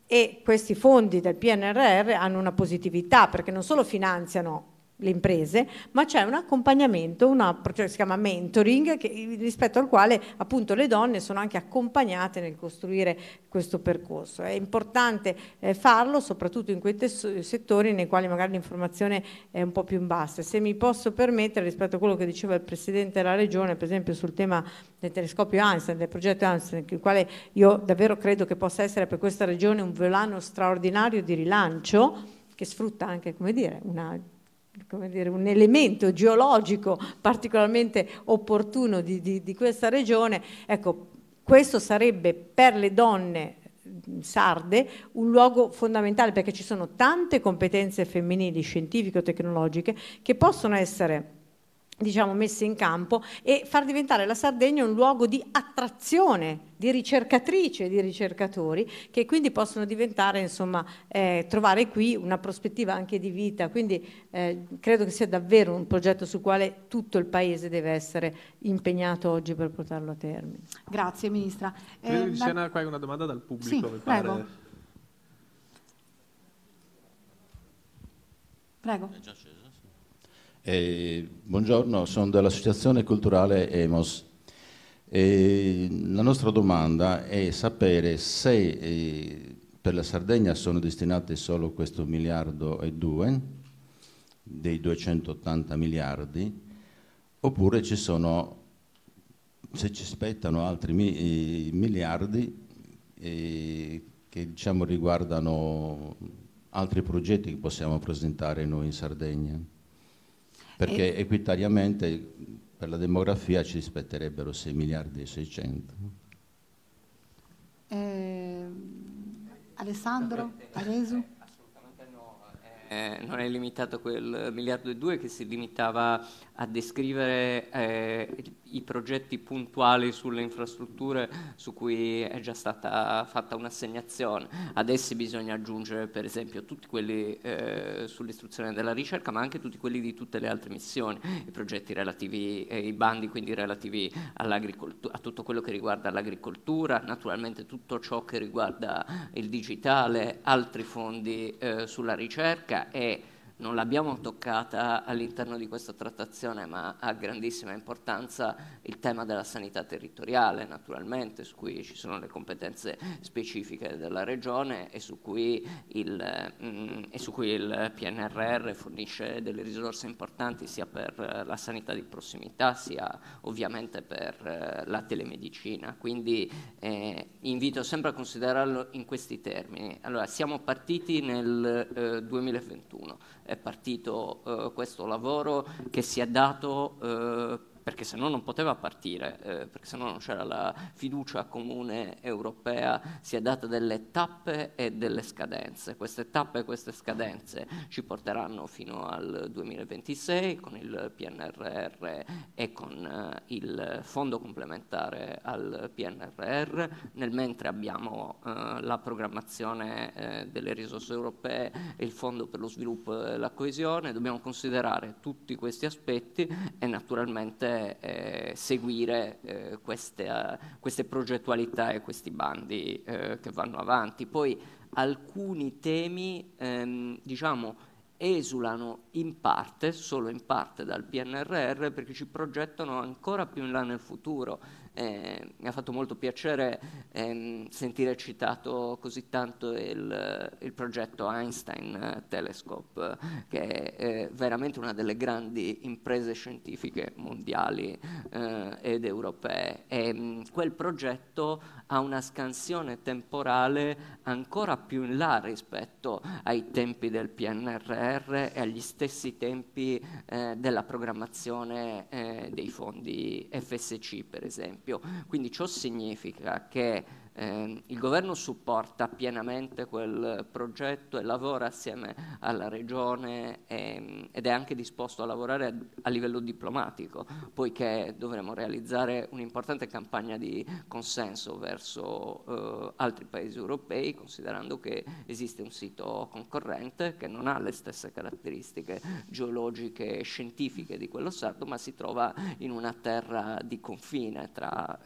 e questi fondi del PNRR hanno una positività perché non solo finanziano le imprese, ma c'è un accompagnamento, un che cioè si chiama mentoring, che, rispetto al quale appunto le donne sono anche accompagnate nel costruire questo percorso. È importante eh, farlo soprattutto in quei settori nei quali magari l'informazione è un po' più in basso. Se mi posso permettere, rispetto a quello che diceva il Presidente della Regione, per esempio sul tema del telescopio Einstein, del progetto Einstein, il quale io davvero credo che possa essere per questa Regione un volano straordinario di rilancio, che sfrutta anche come dire, una Dire, un elemento geologico particolarmente opportuno di, di, di, questa regione, ecco, questo sarebbe per le donne mm, sarde un luogo fondamentale perché ci sono tante competenze femminili scientifico-tecnologiche che possono essere diciamo, messe in campo e far diventare la Sardegna un luogo di attrazione di ricercatrici e di ricercatori che quindi possono diventare, insomma, eh, trovare qui una prospettiva anche di vita. Quindi eh, credo che sia davvero un progetto sul quale tutto il Paese deve essere impegnato oggi per portarlo a termine. Grazie Ministra. Eh, credo eh, ci sia una, domanda dal pubblico, sì, Prego. prego. Eh, buongiorno, sono dell'Associazione Culturale EMOS. Eh, la nostra domanda è sapere se eh, per la Sardegna sono destinati solo questo miliardo e due dei 280 miliardi oppure ci sono, se ci spettano altri mi, eh, miliardi eh, che diciamo, riguardano altri progetti che possiamo presentare noi in Sardegna. Perché e... equitariamente per la demografia ci spetterebbero 6 miliardi e 600. Ehm, eh, Alessandro, Aresu? Eh, non è limitato quel miliardo e due che si limitava a descrivere eh, i progetti puntuali sulle infrastrutture su cui è già stata fatta un'assegnazione. Ad essi bisogna aggiungere per esempio tutti quelli eh, sull'istruzione della ricerca, ma anche tutti quelli di tutte le altre missioni, i progetti relativi, eh, i bandi quindi relativi a tutto quello che riguarda l'agricoltura, naturalmente tutto ciò che riguarda il digitale, altri fondi eh, sulla ricerca e non l'abbiamo toccata all'interno di questa trattazione, ma ha grandissima importanza il tema della sanità territoriale, naturalmente, su cui ci sono le competenze specifiche della Regione e su cui il, mm, e su cui il PNRR fornisce delle risorse importanti sia per la sanità di prossimità, sia ovviamente per eh, la telemedicina. Quindi eh, invito sempre a considerarlo in questi termini. Allora, siamo partiti nel eh, 2021 è partito eh, questo lavoro che si è dato eh, perché se no non poteva partire, eh, perché se no non c'era la fiducia comune europea, si è data delle tappe e delle scadenze. Queste tappe e queste scadenze ci porteranno fino al 2026 con il PNRR e con eh, il fondo complementare al PNRR, nel mentre abbiamo eh, la programmazione eh, delle risorse europee e il fondo per lo sviluppo e la coesione, dobbiamo considerare tutti questi aspetti e naturalmente eh, seguire eh, queste, eh, queste, progettualità e questi bandi eh, che vanno avanti. Poi alcuni temi ehm, diciamo, esulano in parte, solo in parte dal PNRR perché ci progettano ancora più in là nel futuro eh, mi ha fatto molto piacere ehm, sentire citato così tanto il, il progetto Einstein Telescope, che è eh, veramente una delle grandi imprese scientifiche mondiali eh, ed europee. E, mm, quel progetto ha una scansione temporale ancora più in là rispetto ai tempi del PNRR e agli stessi tempi eh, della programmazione eh, dei fondi FSC, per esempio esempio. Quindi ciò significa che eh, il governo supporta pienamente quel progetto e lavora assieme alla regione e, ehm, ed è anche disposto a lavorare a, a livello diplomatico, poiché dovremo realizzare un'importante campagna di consenso verso eh, altri paesi europei, considerando che esiste un sito concorrente che non ha le stesse caratteristiche geologiche e scientifiche di quello sardo, ma si trova in una terra di confine tra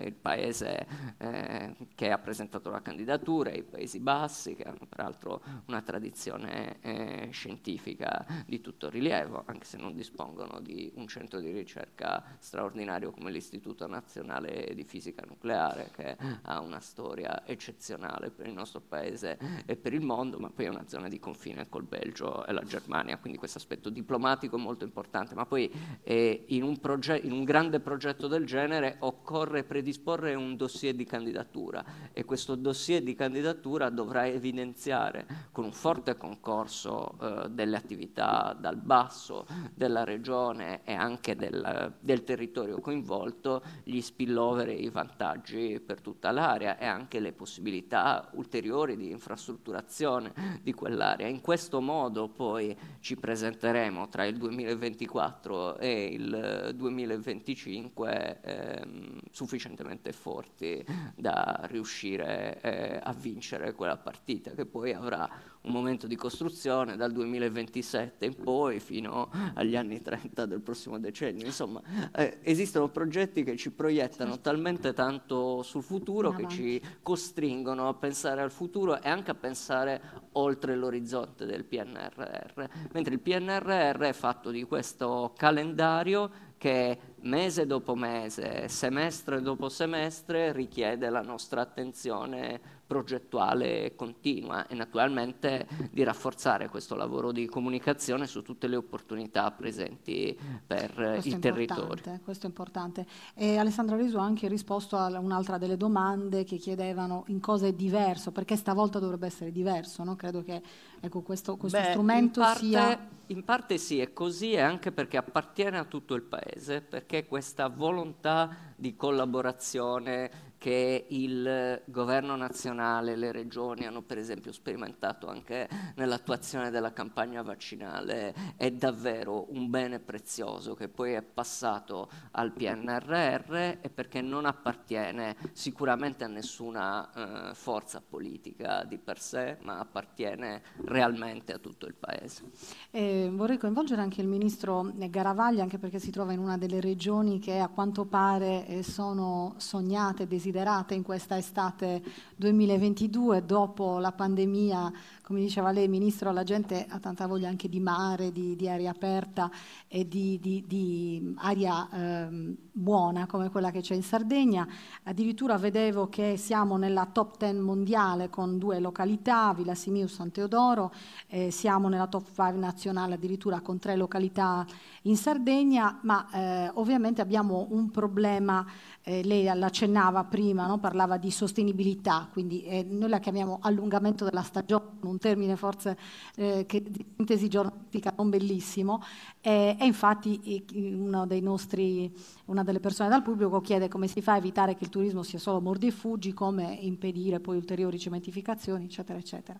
eh, il paese eh, che ha presentato la candidatura, i Paesi Bassi, che hanno peraltro una tradizione eh, scientifica di tutto rilievo, anche se non dispongono di un centro di ricerca straordinario come l'Istituto Nazionale di Fisica Nucleare, che ha una storia eccezionale per il nostro Paese e per il mondo, ma poi è una zona di confine col Belgio e la Germania, quindi questo aspetto diplomatico è molto importante, ma poi eh, in, un proget- in un grande progetto del genere occorre predisporre un dossier di candidatura candidatura e questo dossier di candidatura dovrà evidenziare con un forte concorso eh, delle attività dal basso della regione e anche del, del territorio coinvolto gli spillover e i vantaggi per tutta l'area e anche le possibilità ulteriori di infrastrutturazione di quell'area. In questo modo poi ci presenteremo tra il 2024 e il 2025 ehm, sufficientemente forti da riuscire eh, a vincere quella partita che poi avrà un momento di costruzione dal 2027 in poi fino agli anni 30 del prossimo decennio. Insomma, eh, esistono progetti che ci proiettano talmente tanto sul futuro che ci costringono a pensare al futuro e anche a pensare oltre l'orizzonte del PNRR, mentre il PNRR è fatto di questo calendario che mese dopo mese, semestre dopo semestre richiede la nostra attenzione progettuale continua e naturalmente di rafforzare questo lavoro di comunicazione su tutte le opportunità presenti per questo il territorio. Questo è importante. E Alessandro Riso ha anche risposto a un'altra delle domande che chiedevano in cosa è diverso, perché stavolta dovrebbe essere diverso, no? credo che ecco, questo, questo Beh, strumento in parte, sia... In parte sì, è così e anche perché appartiene a tutto il Paese, perché questa volontà di collaborazione, che il governo nazionale, le regioni hanno per esempio sperimentato anche nell'attuazione della campagna vaccinale è davvero un bene prezioso che poi è passato al PNRR e perché non appartiene sicuramente a nessuna eh, forza politica di per sé, ma appartiene realmente a tutto il Paese. Eh, vorrei coinvolgere anche il Ministro Garavaglia, anche perché si trova in una delle regioni che a quanto pare eh, sono sognate, desiderate considerate in questa estate 2022 dopo la pandemia come diceva lei, Ministro, la gente ha tanta voglia anche di mare, di, di aria aperta e di, di, di aria eh, buona come quella che c'è in Sardegna. Addirittura vedevo che siamo nella top 10 mondiale con due località, Villa Simiu e San Teodoro, eh, siamo nella top 5 nazionale addirittura con tre località in Sardegna, ma eh, ovviamente abbiamo un problema, eh, lei l'accennava prima, no? parlava di sostenibilità, quindi eh, noi la chiamiamo allungamento della stagione un termine forse eh, che, di sintesi giornalistica non bellissimo, e, e infatti eh, nostri, una delle persone dal pubblico chiede come si fa a evitare che il turismo sia solo mordi e fuggi, come impedire poi ulteriori cementificazioni, eccetera, eccetera.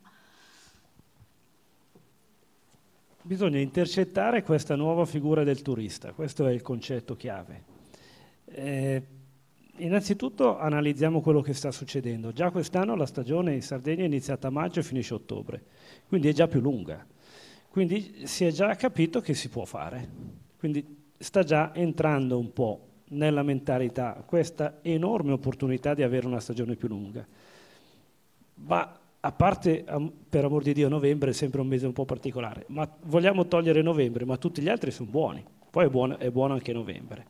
Bisogna intercettare questa nuova figura del turista, questo è il concetto chiave. Eh, Innanzitutto analizziamo quello che sta succedendo. Già quest'anno la stagione in Sardegna è iniziata a maggio e finisce a ottobre, quindi è già più lunga. Quindi si è già capito che si può fare. Quindi sta già entrando un po' nella mentalità questa enorme opportunità di avere una stagione più lunga. Ma a parte, per amor di Dio, novembre è sempre un mese un po' particolare, ma vogliamo togliere novembre, ma tutti gli altri sono buoni. Poi è buono, è buono anche novembre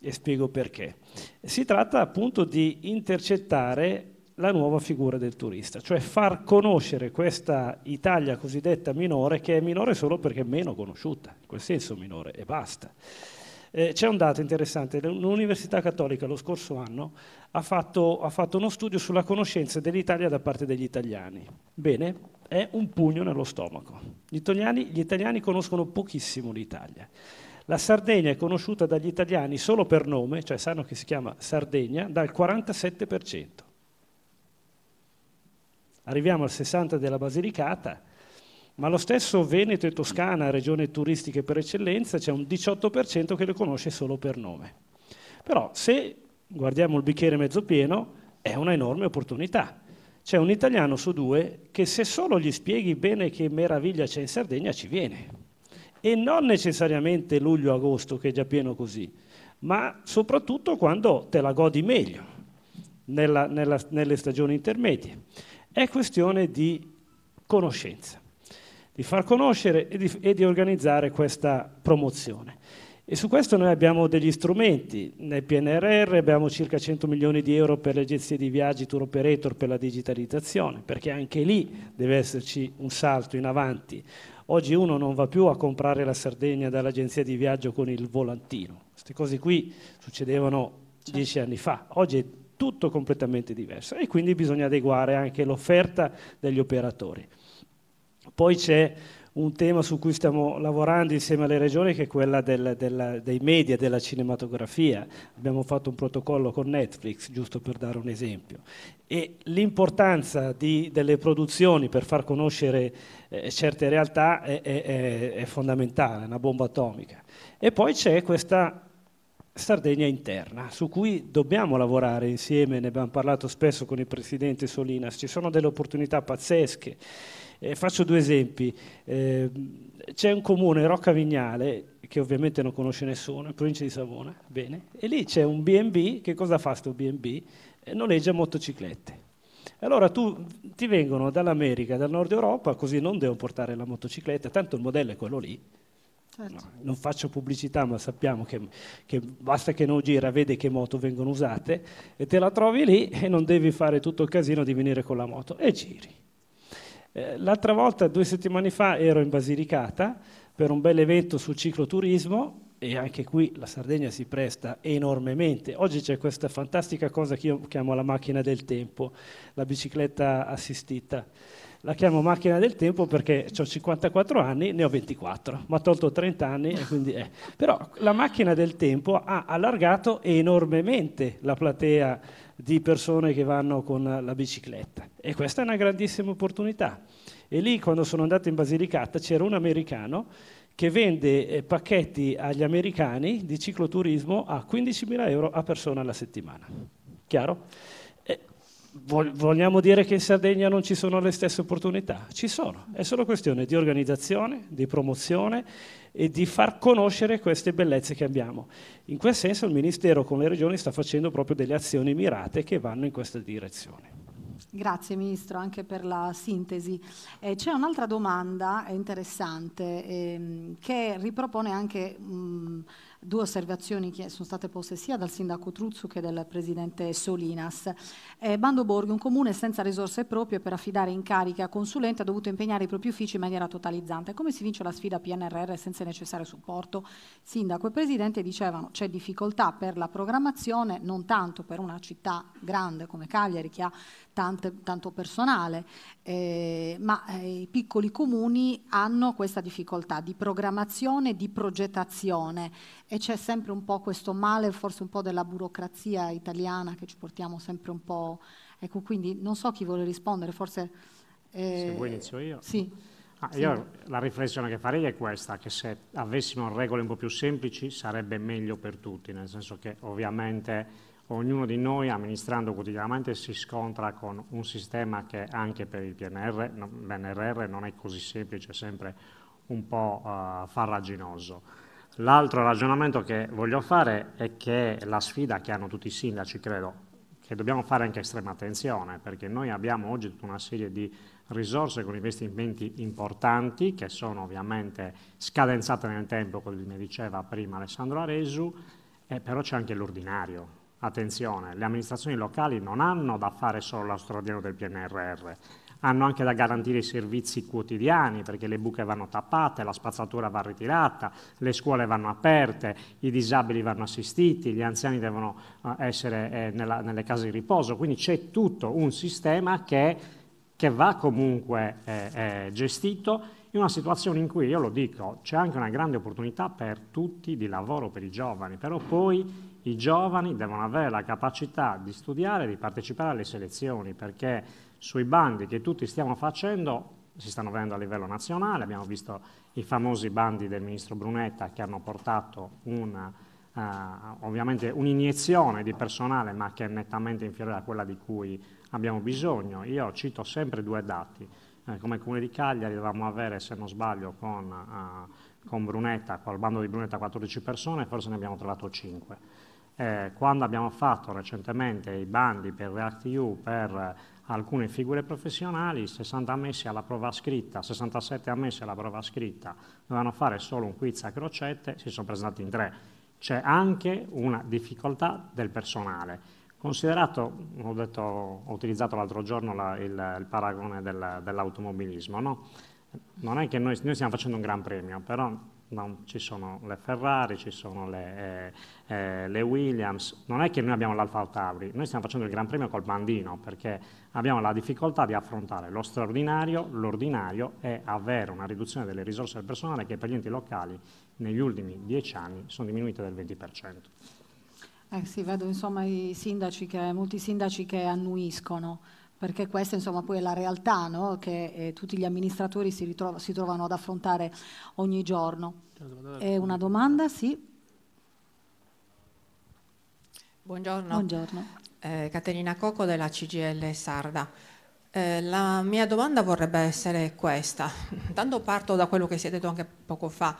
e spiego perché. Si tratta appunto di intercettare la nuova figura del turista, cioè far conoscere questa Italia cosiddetta minore, che è minore solo perché è meno conosciuta, in quel senso minore e basta. Eh, c'è un dato interessante, l'Università Cattolica lo scorso anno ha fatto, ha fatto uno studio sulla conoscenza dell'Italia da parte degli italiani. Bene, è un pugno nello stomaco. Gli italiani, gli italiani conoscono pochissimo l'Italia. La Sardegna è conosciuta dagli italiani solo per nome, cioè sanno che si chiama Sardegna, dal 47%. Arriviamo al 60% della Basilicata, ma lo stesso Veneto e Toscana, regione turistiche per eccellenza, c'è un 18% che le conosce solo per nome. Però se guardiamo il bicchiere mezzo pieno, è una enorme opportunità. C'è un italiano su due che se solo gli spieghi bene che meraviglia c'è in Sardegna ci viene e non necessariamente luglio-agosto che è già pieno così, ma soprattutto quando te la godi meglio nella, nella, nelle stagioni intermedie. È questione di conoscenza, di far conoscere e di, e di organizzare questa promozione. E su questo noi abbiamo degli strumenti, nel PNRR abbiamo circa 100 milioni di euro per le agenzie di viaggi, tour operator per la digitalizzazione, perché anche lì deve esserci un salto in avanti, Oggi uno non va più a comprare la Sardegna dall'agenzia di viaggio con il volantino. Queste cose qui succedevano certo. dieci anni fa, oggi è tutto completamente diverso e quindi bisogna adeguare anche l'offerta degli operatori. Poi c'è un tema su cui stiamo lavorando insieme alle regioni che è quella del, della, dei media, della cinematografia. Abbiamo fatto un protocollo con Netflix, giusto per dare un esempio. E l'importanza delle produzioni per far conoscere eh, eh, certe realtà è, è, è fondamentale, è una bomba atomica. E poi c'è questa Sardegna interna, su cui dobbiamo lavorare insieme, ne abbiamo parlato spesso con il Presidente Solinas, ci sono delle opportunità pazzesche. Eh, faccio due esempi, eh, c'è un comune, Rocca Vignale, che ovviamente non conosce nessuno, in provincia di Savona, bene, e lì c'è un BB, che cosa fa questo BB? Eh, noleggia motociclette. E allora tu, ti vengono dall'America, dal nord Europa, così non devo portare la motocicletta, tanto il modello è quello lì. Certo. No, non faccio pubblicità, ma sappiamo che, che, basta che non gira, vede che moto vengono usate e te la trovi lì e non devi fare tutto il casino di venire con la moto e giri. Eh, l'altra volta, due settimane fa, ero in Basilicata per un bel evento sul cicloturismo e anche qui la Sardegna si presta enormemente. Oggi c'è questa fantastica cosa che io chiamo la macchina del tempo, la bicicletta assistita. La chiamo macchina del tempo perché ho 54 anni, ne ho 24, ma ho tolto 30 anni e quindi eh. Però la macchina del tempo ha allargato enormemente la platea di persone che vanno con la bicicletta e questa è una grandissima opportunità. E lì quando sono andato in Basilicata c'era un americano che vende eh, pacchetti agli americani di cicloturismo a 15.000 euro a persona alla settimana. Chiaro? Eh, vogliamo dire che in Sardegna non ci sono le stesse opportunità? Ci sono, è solo questione di organizzazione, di promozione e di far conoscere queste bellezze che abbiamo. In quel senso il Ministero con le regioni sta facendo proprio delle azioni mirate che vanno in questa direzione. Grazie Ministro anche per la sintesi. Eh, c'è un'altra domanda interessante ehm, che ripropone anche mh, due osservazioni che sono state poste sia dal Sindaco Truzzu che dal Presidente Solinas. Eh, Bando Borghi, un comune senza risorse proprie per affidare incarichi a consulente ha dovuto impegnare i propri uffici in maniera totalizzante. Come si vince la sfida PNRR senza il necessario supporto? Sindaco e Presidente dicevano c'è difficoltà per la programmazione, non tanto per una città grande come Cagliari che ha tante, tanto personale, eh, ma eh, i piccoli comuni hanno questa difficoltà di programmazione, di progettazione e c'è sempre un po' questo male, forse un po' della burocrazia italiana che ci portiamo sempre un po'... Ecco, quindi non so chi vuole rispondere, forse... Eh, Se vuoi inizio io. Sì. Ah, io la riflessione che farei è questa, che se avessimo regole un po' più semplici sarebbe meglio per tutti, nel senso che ovviamente Ognuno di noi amministrando quotidianamente si scontra con un sistema che anche per il PNR, PNRR non è così semplice, è sempre un po' uh, farraginoso. L'altro ragionamento che voglio fare è che la sfida che hanno tutti i sindaci, credo, che dobbiamo fare anche estrema attenzione, perché noi abbiamo oggi tutta una serie di risorse con investimenti importanti, che sono ovviamente scadenzate nel tempo, come mi diceva prima Alessandro Aresu, eh, però c'è anche l'ordinario, Attenzione, le amministrazioni locali non hanno da fare solo la del PNRR, hanno anche da garantire i servizi quotidiani perché le buche vanno tappate, la spazzatura va ritirata, le scuole vanno aperte, i disabili vanno assistiti, gli anziani devono eh, essere eh, nella, nelle case di riposo, quindi c'è tutto un sistema che, che va comunque eh, eh, gestito in una situazione in cui, io lo dico, c'è anche una grande opportunità per tutti di lavoro, per i giovani, però poi i giovani devono avere la capacità di studiare e di partecipare alle selezioni, perché sui bandi che tutti stiamo facendo si stanno vedendo a livello nazionale, abbiamo visto i famosi bandi del ministro Brunetta che hanno portato una, uh, eh, ovviamente un'iniezione di personale ma che è nettamente inferiore a quella di cui abbiamo bisogno. Io cito sempre due dati, eh, come Comune di Cagliari dovevamo avere, se non sbaglio, con, uh, con Brunetta, col bando di Brunetta 14 persone, e forse ne abbiamo trovato 5 eh, quando abbiamo fatto recentemente i bandi per react per alcune figure professionali, 60 ammessi alla prova scritta, 67 ammessi alla prova scritta, dovevano fare solo un quiz a crocette, si sono presentati in tre. C'è anche una difficoltà del personale. Considerato, ho, detto, ho utilizzato l'altro giorno la, il, il, paragone del, dell'automobilismo, no? non è che noi, noi stiamo facendo un gran premio, però non, ci sono le Ferrari, ci sono le, eh, eh, le, Williams, non è che noi abbiamo l'Alfa Tauri, noi stiamo facendo il Gran Premio col bandino perché abbiamo la difficoltà di affrontare lo straordinario, l'ordinario e avere una riduzione delle risorse del personale che per gli enti locali negli ultimi dieci anni sono diminuite del 20%. Eh sì, vedo insomma sindaci che, molti sindaci che annuiscono perché questa insomma poi è la realtà no? che eh, tutti gli amministratori si, ritrova, si, trovano ad affrontare ogni giorno. È una domanda? Sì. Buongiorno. Buongiorno. Eh, Caterina Coco della CGL Sarda. Eh, la mia domanda vorrebbe essere questa. Intanto parto da quello che si è detto anche poco fa.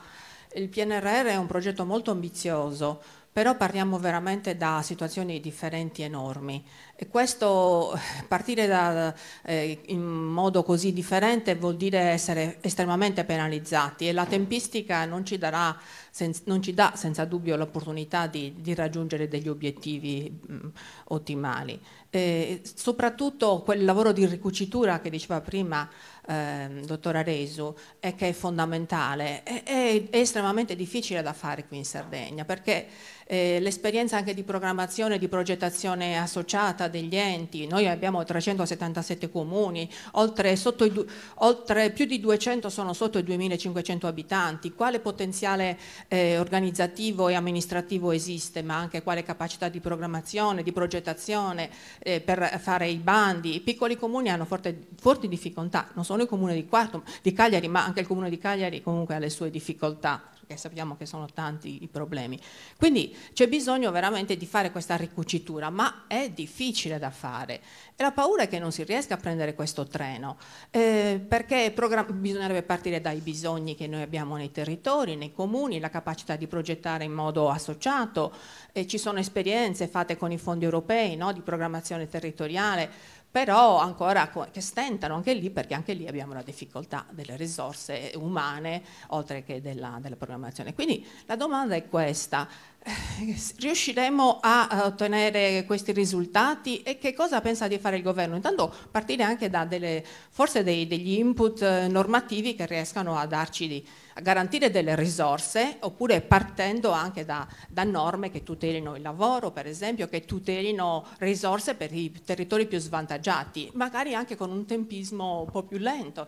Il PNRR è un progetto molto ambizioso, però parliamo veramente da situazioni differenti enormi questo partire da, eh, in modo così differente vuol dire essere estremamente penalizzati e la tempistica non ci, darà, sen, non ci dà senza dubbio l'opportunità di, di, raggiungere degli obiettivi mh, ottimali. E soprattutto quel lavoro di ricucitura che diceva prima eh, dottor Aresu è che è fondamentale, è, è, è, estremamente difficile da fare qui in Sardegna perché eh, l'esperienza anche di programmazione, di progettazione associata degli enti, noi abbiamo 377 comuni, oltre, i, oltre più di 200 sono sotto i 2500 abitanti, quale potenziale eh, organizzativo e amministrativo esiste, ma anche quale capacità di programmazione, di progettazione eh, per fare i bandi. I piccoli comuni hanno forte, forti difficoltà, non solo il comune di, Quarto, di Cagliari, ma anche il comune di Cagliari comunque ha le sue difficoltà perché sappiamo che sono tanti i problemi. Quindi c'è bisogno veramente di fare questa ricucitura, ma è difficile da fare. E la paura è che non si riesca a prendere questo treno, eh, perché bisognerebbe partire dai bisogni che noi abbiamo nei territori, nei comuni, la capacità di progettare in modo associato, eh, ci sono esperienze fatte con i fondi europei no, di programmazione territoriale però ancora che stentano anche lì perché anche lì abbiamo la difficoltà delle risorse umane oltre che della, della programmazione. Quindi la domanda è questa, eh, riusciremo a eh, ottenere questi risultati e che cosa pensa di fare il governo? Intanto partire anche da delle, forse dei, degli input eh, normativi che riescano a darci di, a garantire delle risorse oppure partendo anche da, da, norme che tutelino il lavoro, per esempio, che tutelino risorse per i territori più svantaggiati, magari anche con un tempismo un po' più lento.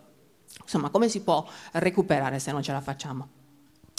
Insomma, come si può recuperare se non ce la facciamo?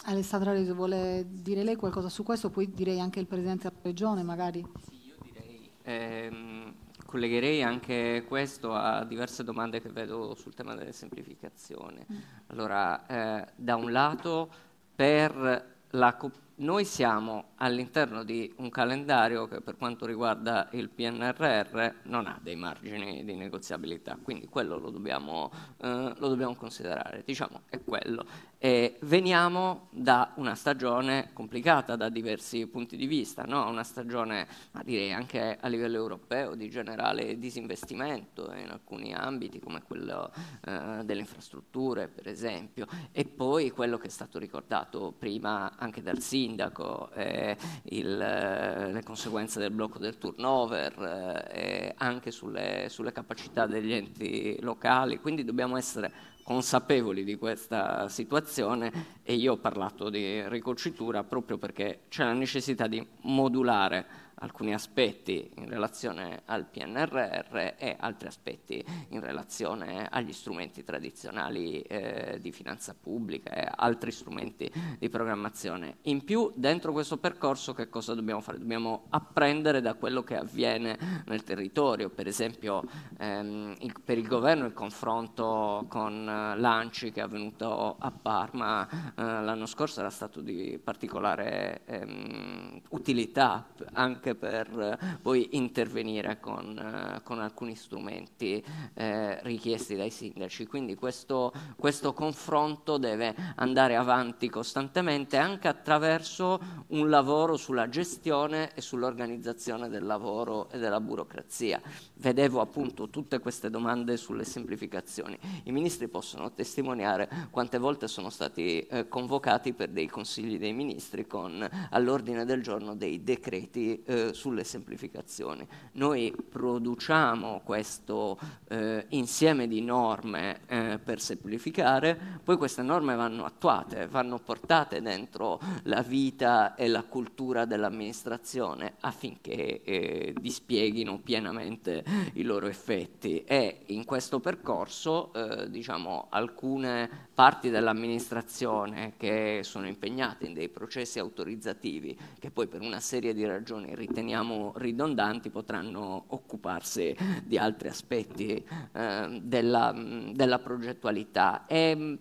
Alessandra Reso vuole dire lei qualcosa su questo, poi direi anche il Presidente della Regione magari. Sì, io direi, ehm, collegherei anche questo a diverse domande che vedo sul tema delle semplificazioni. Mm. Allora, eh, da un lato, per la, noi siamo all'interno di un calendario che per quanto riguarda il PNRR non ha dei margini di negoziabilità, quindi quello lo dobbiamo, eh, lo dobbiamo considerare, diciamo è quello. E veniamo da una stagione complicata da diversi punti di vista, no? una stagione direi anche a livello europeo di generale disinvestimento in alcuni ambiti come quello eh, delle infrastrutture per esempio e poi quello che è stato ricordato prima anche dal sindaco. Eh, il, eh, le conseguenze del blocco del turnover, eh, anche sulle, sulle capacità degli enti locali, quindi dobbiamo essere consapevoli di questa situazione e io ho parlato di ricucitura proprio perché c'è la necessità di modulare alcuni aspetti in relazione al PNRR e altri aspetti in relazione agli strumenti tradizionali eh, di finanza pubblica e altri strumenti di programmazione. In più, dentro questo percorso che cosa dobbiamo fare? Dobbiamo apprendere da quello che avviene nel territorio, per esempio ehm, il, per il governo il confronto con eh, l'ANCI che è avvenuto a Parma eh, l'anno scorso era stato di particolare ehm, utilità anche anche per poi eh, intervenire con, eh, con alcuni strumenti eh, richiesti dai sindaci. Quindi questo, questo confronto deve andare avanti costantemente anche attraverso un lavoro sulla gestione e sull'organizzazione del lavoro e della burocrazia. Vedevo appunto tutte queste domande sulle semplificazioni. I ministri possono testimoniare quante volte sono stati eh, convocati per dei consigli dei ministri con all'ordine del giorno dei decreti eh, eh, sulle semplificazioni. Noi produciamo questo eh, insieme di norme eh, per semplificare, poi queste norme vanno attuate, vanno portate dentro la vita e la cultura dell'amministrazione affinché eh, dispieghino pienamente i loro effetti e in questo percorso eh, diciamo, alcune parti dell'amministrazione che sono impegnate in dei processi autorizzativi che poi per una serie di ragioni riteniamo ridondanti potranno occuparsi di altri aspetti eh, della, della, progettualità. E,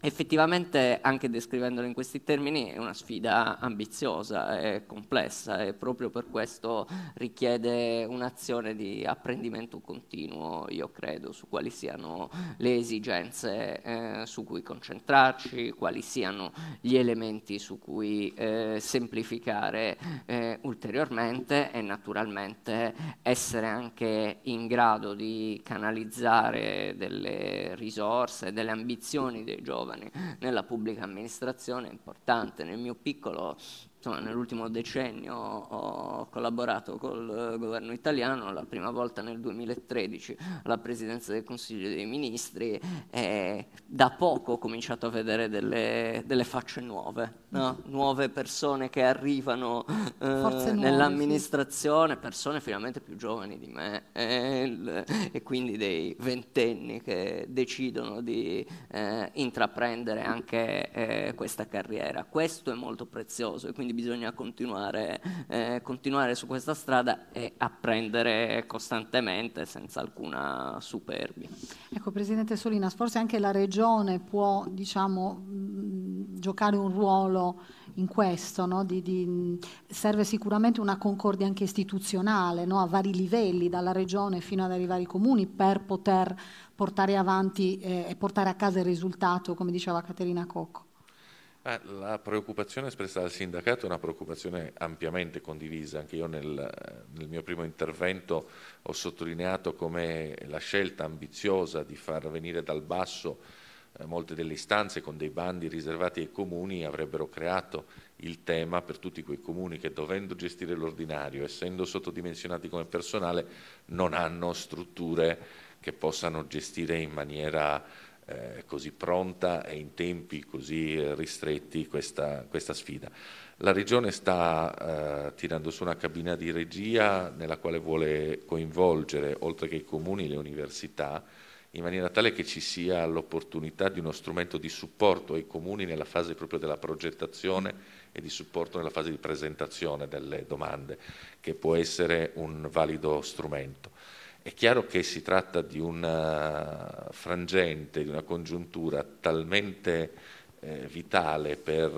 effettivamente anche descrivendolo in questi termini è una sfida ambiziosa e complessa e proprio per questo richiede un'azione di apprendimento continuo, io credo, su quali siano le esigenze eh, su cui concentrarci, quali siano gli elementi su cui eh, semplificare eh, ulteriormente corrente e naturalmente essere anche in grado di canalizzare delle risorse, delle ambizioni dei giovani nella pubblica amministrazione è importante. Nel mio piccolo insomma, nell'ultimo decennio ho collaborato col eh, governo italiano, la prima volta nel 2013 alla presidenza del Consiglio dei Ministri e da poco ho cominciato a vedere delle, delle facce nuove, no? nuove persone che arrivano eh, nuove, nell'amministrazione, sì. persone finalmente più giovani di me e, eh, e quindi dei ventenni che decidono di eh, intraprendere anche eh, questa carriera. Questo è molto prezioso e quindi bisogna continuare, eh, continuare su questa strada e apprendere costantemente senza alcuna superbia. Ecco Presidente Solinas, forse anche la Regione può diciamo, mm, giocare un ruolo in questo, no? di, di, mm, serve sicuramente una concordia anche istituzionale no? a vari livelli, dalla regione fino ad arrivare ai comuni, per poter portare avanti eh, e portare a casa il risultato, come diceva Caterina Cocco. Ah, la preoccupazione espressa dal sindacato è una preoccupazione ampiamente condivisa, anche io nel, nel mio primo intervento ho sottolineato come la scelta ambiziosa di far venire dal basso eh, molte delle istanze con dei bandi riservati ai comuni avrebbero creato il tema per tutti quei comuni che dovendo gestire l'ordinario, essendo sottodimensionati come personale, non hanno strutture che possano gestire in maniera eh, così pronta e in tempi così eh, ristretti questa, questa sfida. La Regione sta eh, tirando su una cabina di regia nella quale vuole coinvolgere, oltre che i comuni, le università, in maniera tale che ci sia l'opportunità di uno strumento di supporto ai comuni nella fase proprio della progettazione e di supporto nella fase di presentazione delle domande, che può essere un valido strumento. È chiaro che si tratta di una eh, frangente, di una congiuntura talmente eh, vitale per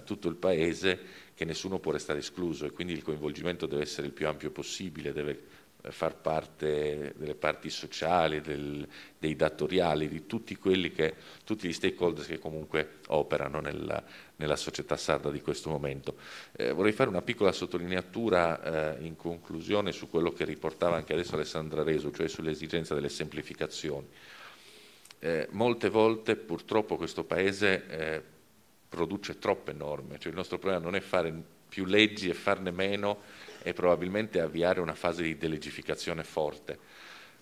eh, tutto il Paese che nessuno può restare escluso e quindi il coinvolgimento deve essere il più ampio possibile, deve eh, far parte delle parti sociali, del, dei datoriali, di tutti, che, tutti, gli stakeholders che comunque operano nella, nella società sarda di questo momento. Eh, vorrei fare una piccola sottolineatura eh, in conclusione su quello che riportava anche adesso Alessandra Reso, cioè sull'esigenza delle semplificazioni. Eh, molte volte purtroppo questo Paese eh, produce troppe norme, cioè il nostro problema non è fare più leggi e farne meno e probabilmente avviare una fase di delegificazione forte,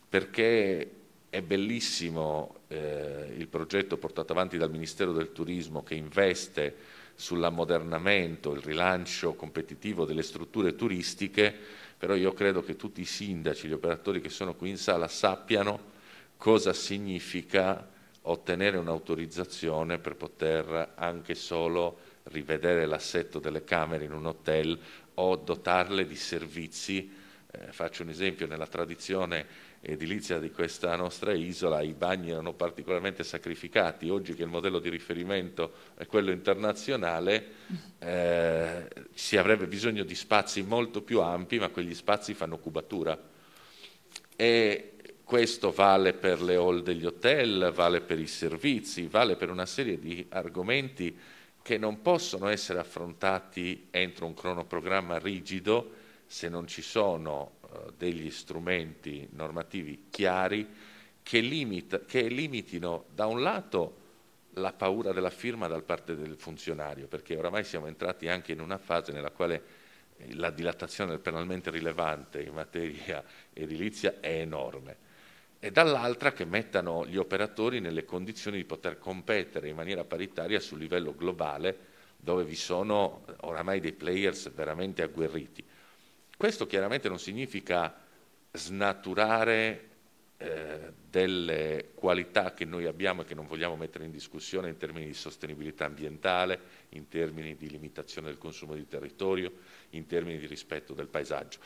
perché è bellissimo eh, il progetto portato avanti dal Ministero del Turismo che investe sull'ammodernamento, il rilancio competitivo delle strutture turistiche, però io credo che tutti i sindaci, gli operatori che sono qui in sala sappiano cosa significa ottenere un'autorizzazione per poter anche solo rivedere l'assetto delle camere in un hotel o dotarle di servizi. Eh, faccio un esempio, nella tradizione edilizia di questa nostra isola i bagni erano particolarmente sacrificati, oggi che il modello di riferimento è quello internazionale eh, si avrebbe bisogno di spazi molto più ampi, ma quegli spazi fanno cubatura. E questo vale per le hall degli hotel, vale per i servizi, vale per una serie di argomenti che non possono essere affrontati entro un cronoprogramma rigido se non ci sono eh, degli strumenti normativi chiari che, limita, che limitino da un lato la paura della firma da parte del funzionario, perché oramai siamo entrati anche in una fase nella quale eh, la dilatazione penalmente rilevante in materia edilizia è enorme e dall'altra che mettano gli operatori nelle condizioni di poter competere in maniera paritaria sul livello globale dove vi sono oramai dei players veramente agguerriti. Questo chiaramente non significa snaturare eh, delle qualità che noi abbiamo e che non vogliamo mettere in discussione in termini di sostenibilità ambientale, in termini di limitazione del consumo di territorio, in termini di rispetto del paesaggio.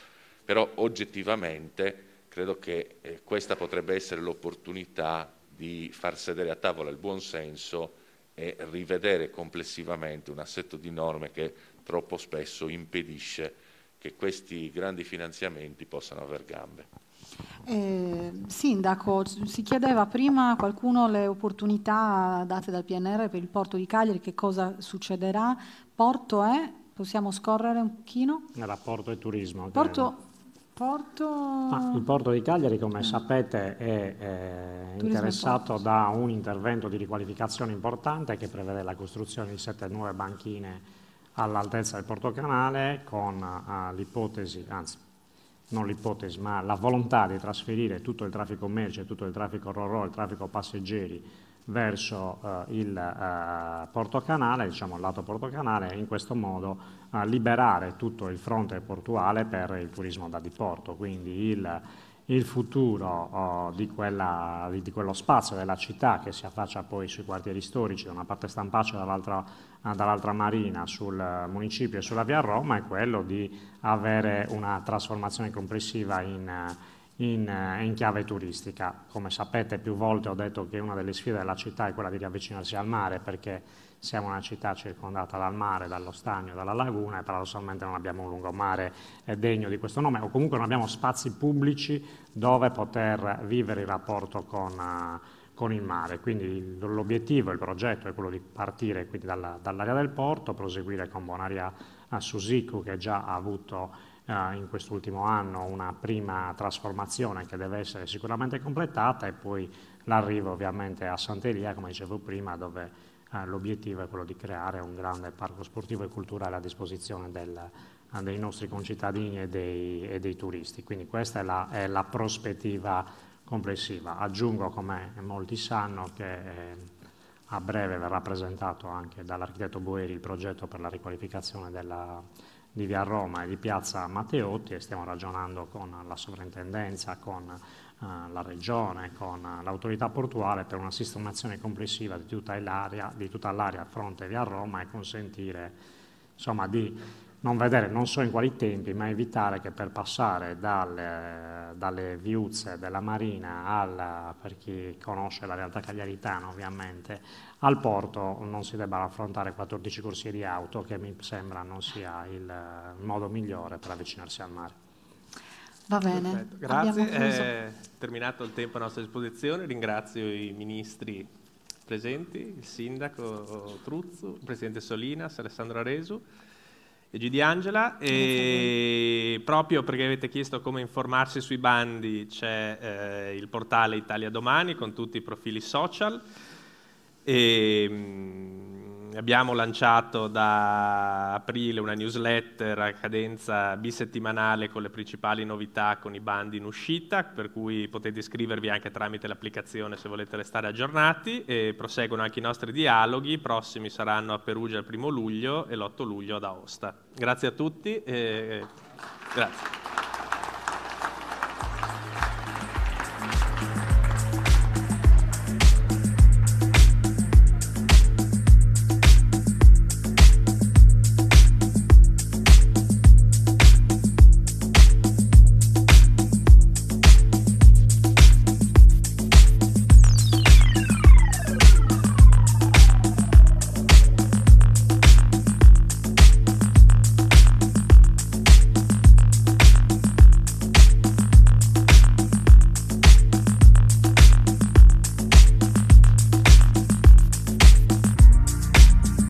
Però oggettivamente credo che eh, questa potrebbe essere l'opportunità di far sedere a tavola il buonsenso e rivedere complessivamente un assetto di norme che troppo spesso impedisce che questi grandi finanziamenti possano aver gambe. Eh, sindaco, si chiedeva prima qualcuno le opportunità date dal PNR per il porto di Cagliari, che cosa succederà? Porto è, possiamo scorrere un pochino? Era porto e turismo. Porto, Porto... Ah, il porto di Cagliari, come eh. sapete, è, è eh, interessato da un intervento di riqualificazione importante che prevede la costruzione di sette nuove banchine all'altezza del porto canale con uh, l'ipotesi, anzi non l'ipotesi, ma la volontà di trasferire tutto il traffico merce, tutto il traffico RORO, il traffico passeggeri verso uh, il uh, porto canale, diciamo il lato porto canale, e in questo modo a liberare tutto il fronte portuale per il turismo da diporto, quindi il, il futuro oh, di, quella, di, quello spazio della città che si affaccia poi sui quartieri storici, da una parte Stampaccio e dall'altra, dall Marina, sul municipio e sulla via Roma, è quello di avere una trasformazione complessiva in, in, in, chiave turistica. Come sapete più volte ho detto che una delle sfide della città è quella di riavvicinarsi al mare perché siamo una città circondata dal mare, dallo stagno, dalla laguna e paradossalmente non abbiamo un lungomare eh, degno di questo nome o comunque non abbiamo spazi pubblici dove poter vivere il rapporto con, eh, con il mare. Quindi l'obiettivo, il progetto è quello di partire dalla, dall'area del porto, proseguire con Bonaria a eh, Susiku che già ha avuto in quest'ultimo anno una prima trasformazione che deve essere sicuramente completata e poi l'arrivo ovviamente a Sant'Elia, come dicevo prima, dove eh, l'obiettivo è quello di creare un grande parco sportivo e culturale a disposizione del, eh, dei nostri concittadini e dei, e dei, turisti. Quindi questa è la, è la prospettiva complessiva. Aggiungo, come molti sanno, che eh, a breve verrà presentato anche dall'architetto Boeri il progetto per la riqualificazione della, di Via Roma e di Piazza Matteotti e stiamo ragionando con la sovrintendenza, con eh, la regione con eh, l'autorità portuale per una sistemazione complessiva di tutta l'area, di tutta l'area a fronte via Roma e consentire insomma, di non vedere, non so in quali tempi, ma evitare che per passare dalle, dalle viuzze della Marina al, per chi conosce la realtà cagliaritana ovviamente, al porto non si debbano affrontare 14 corsie di auto che mi sembra non sia il modo migliore per avvicinarsi al mare. Va bene. Perfetto. Grazie, è eh, terminato il tempo a nostra disposizione, ringrazio i ministri presenti, il sindaco Truzzo, il presidente Solinas, Alessandro Aresu e Gidi Angela. E proprio perché avete chiesto come informarsi sui bandi, c'è eh, il portale Italia Domani con tutti i profili social. E, ehm, mh, abbiamo lanciato da aprile una newsletter a cadenza bisettimanale con le principali novità, con i bandi in uscita, per cui potete iscrivervi anche tramite l'applicazione se volete restare aggiornati e proseguono anche i nostri dialoghi, i prossimi saranno a Perugia il primo luglio e l'8 luglio ad Aosta. Grazie a tutti e grazie.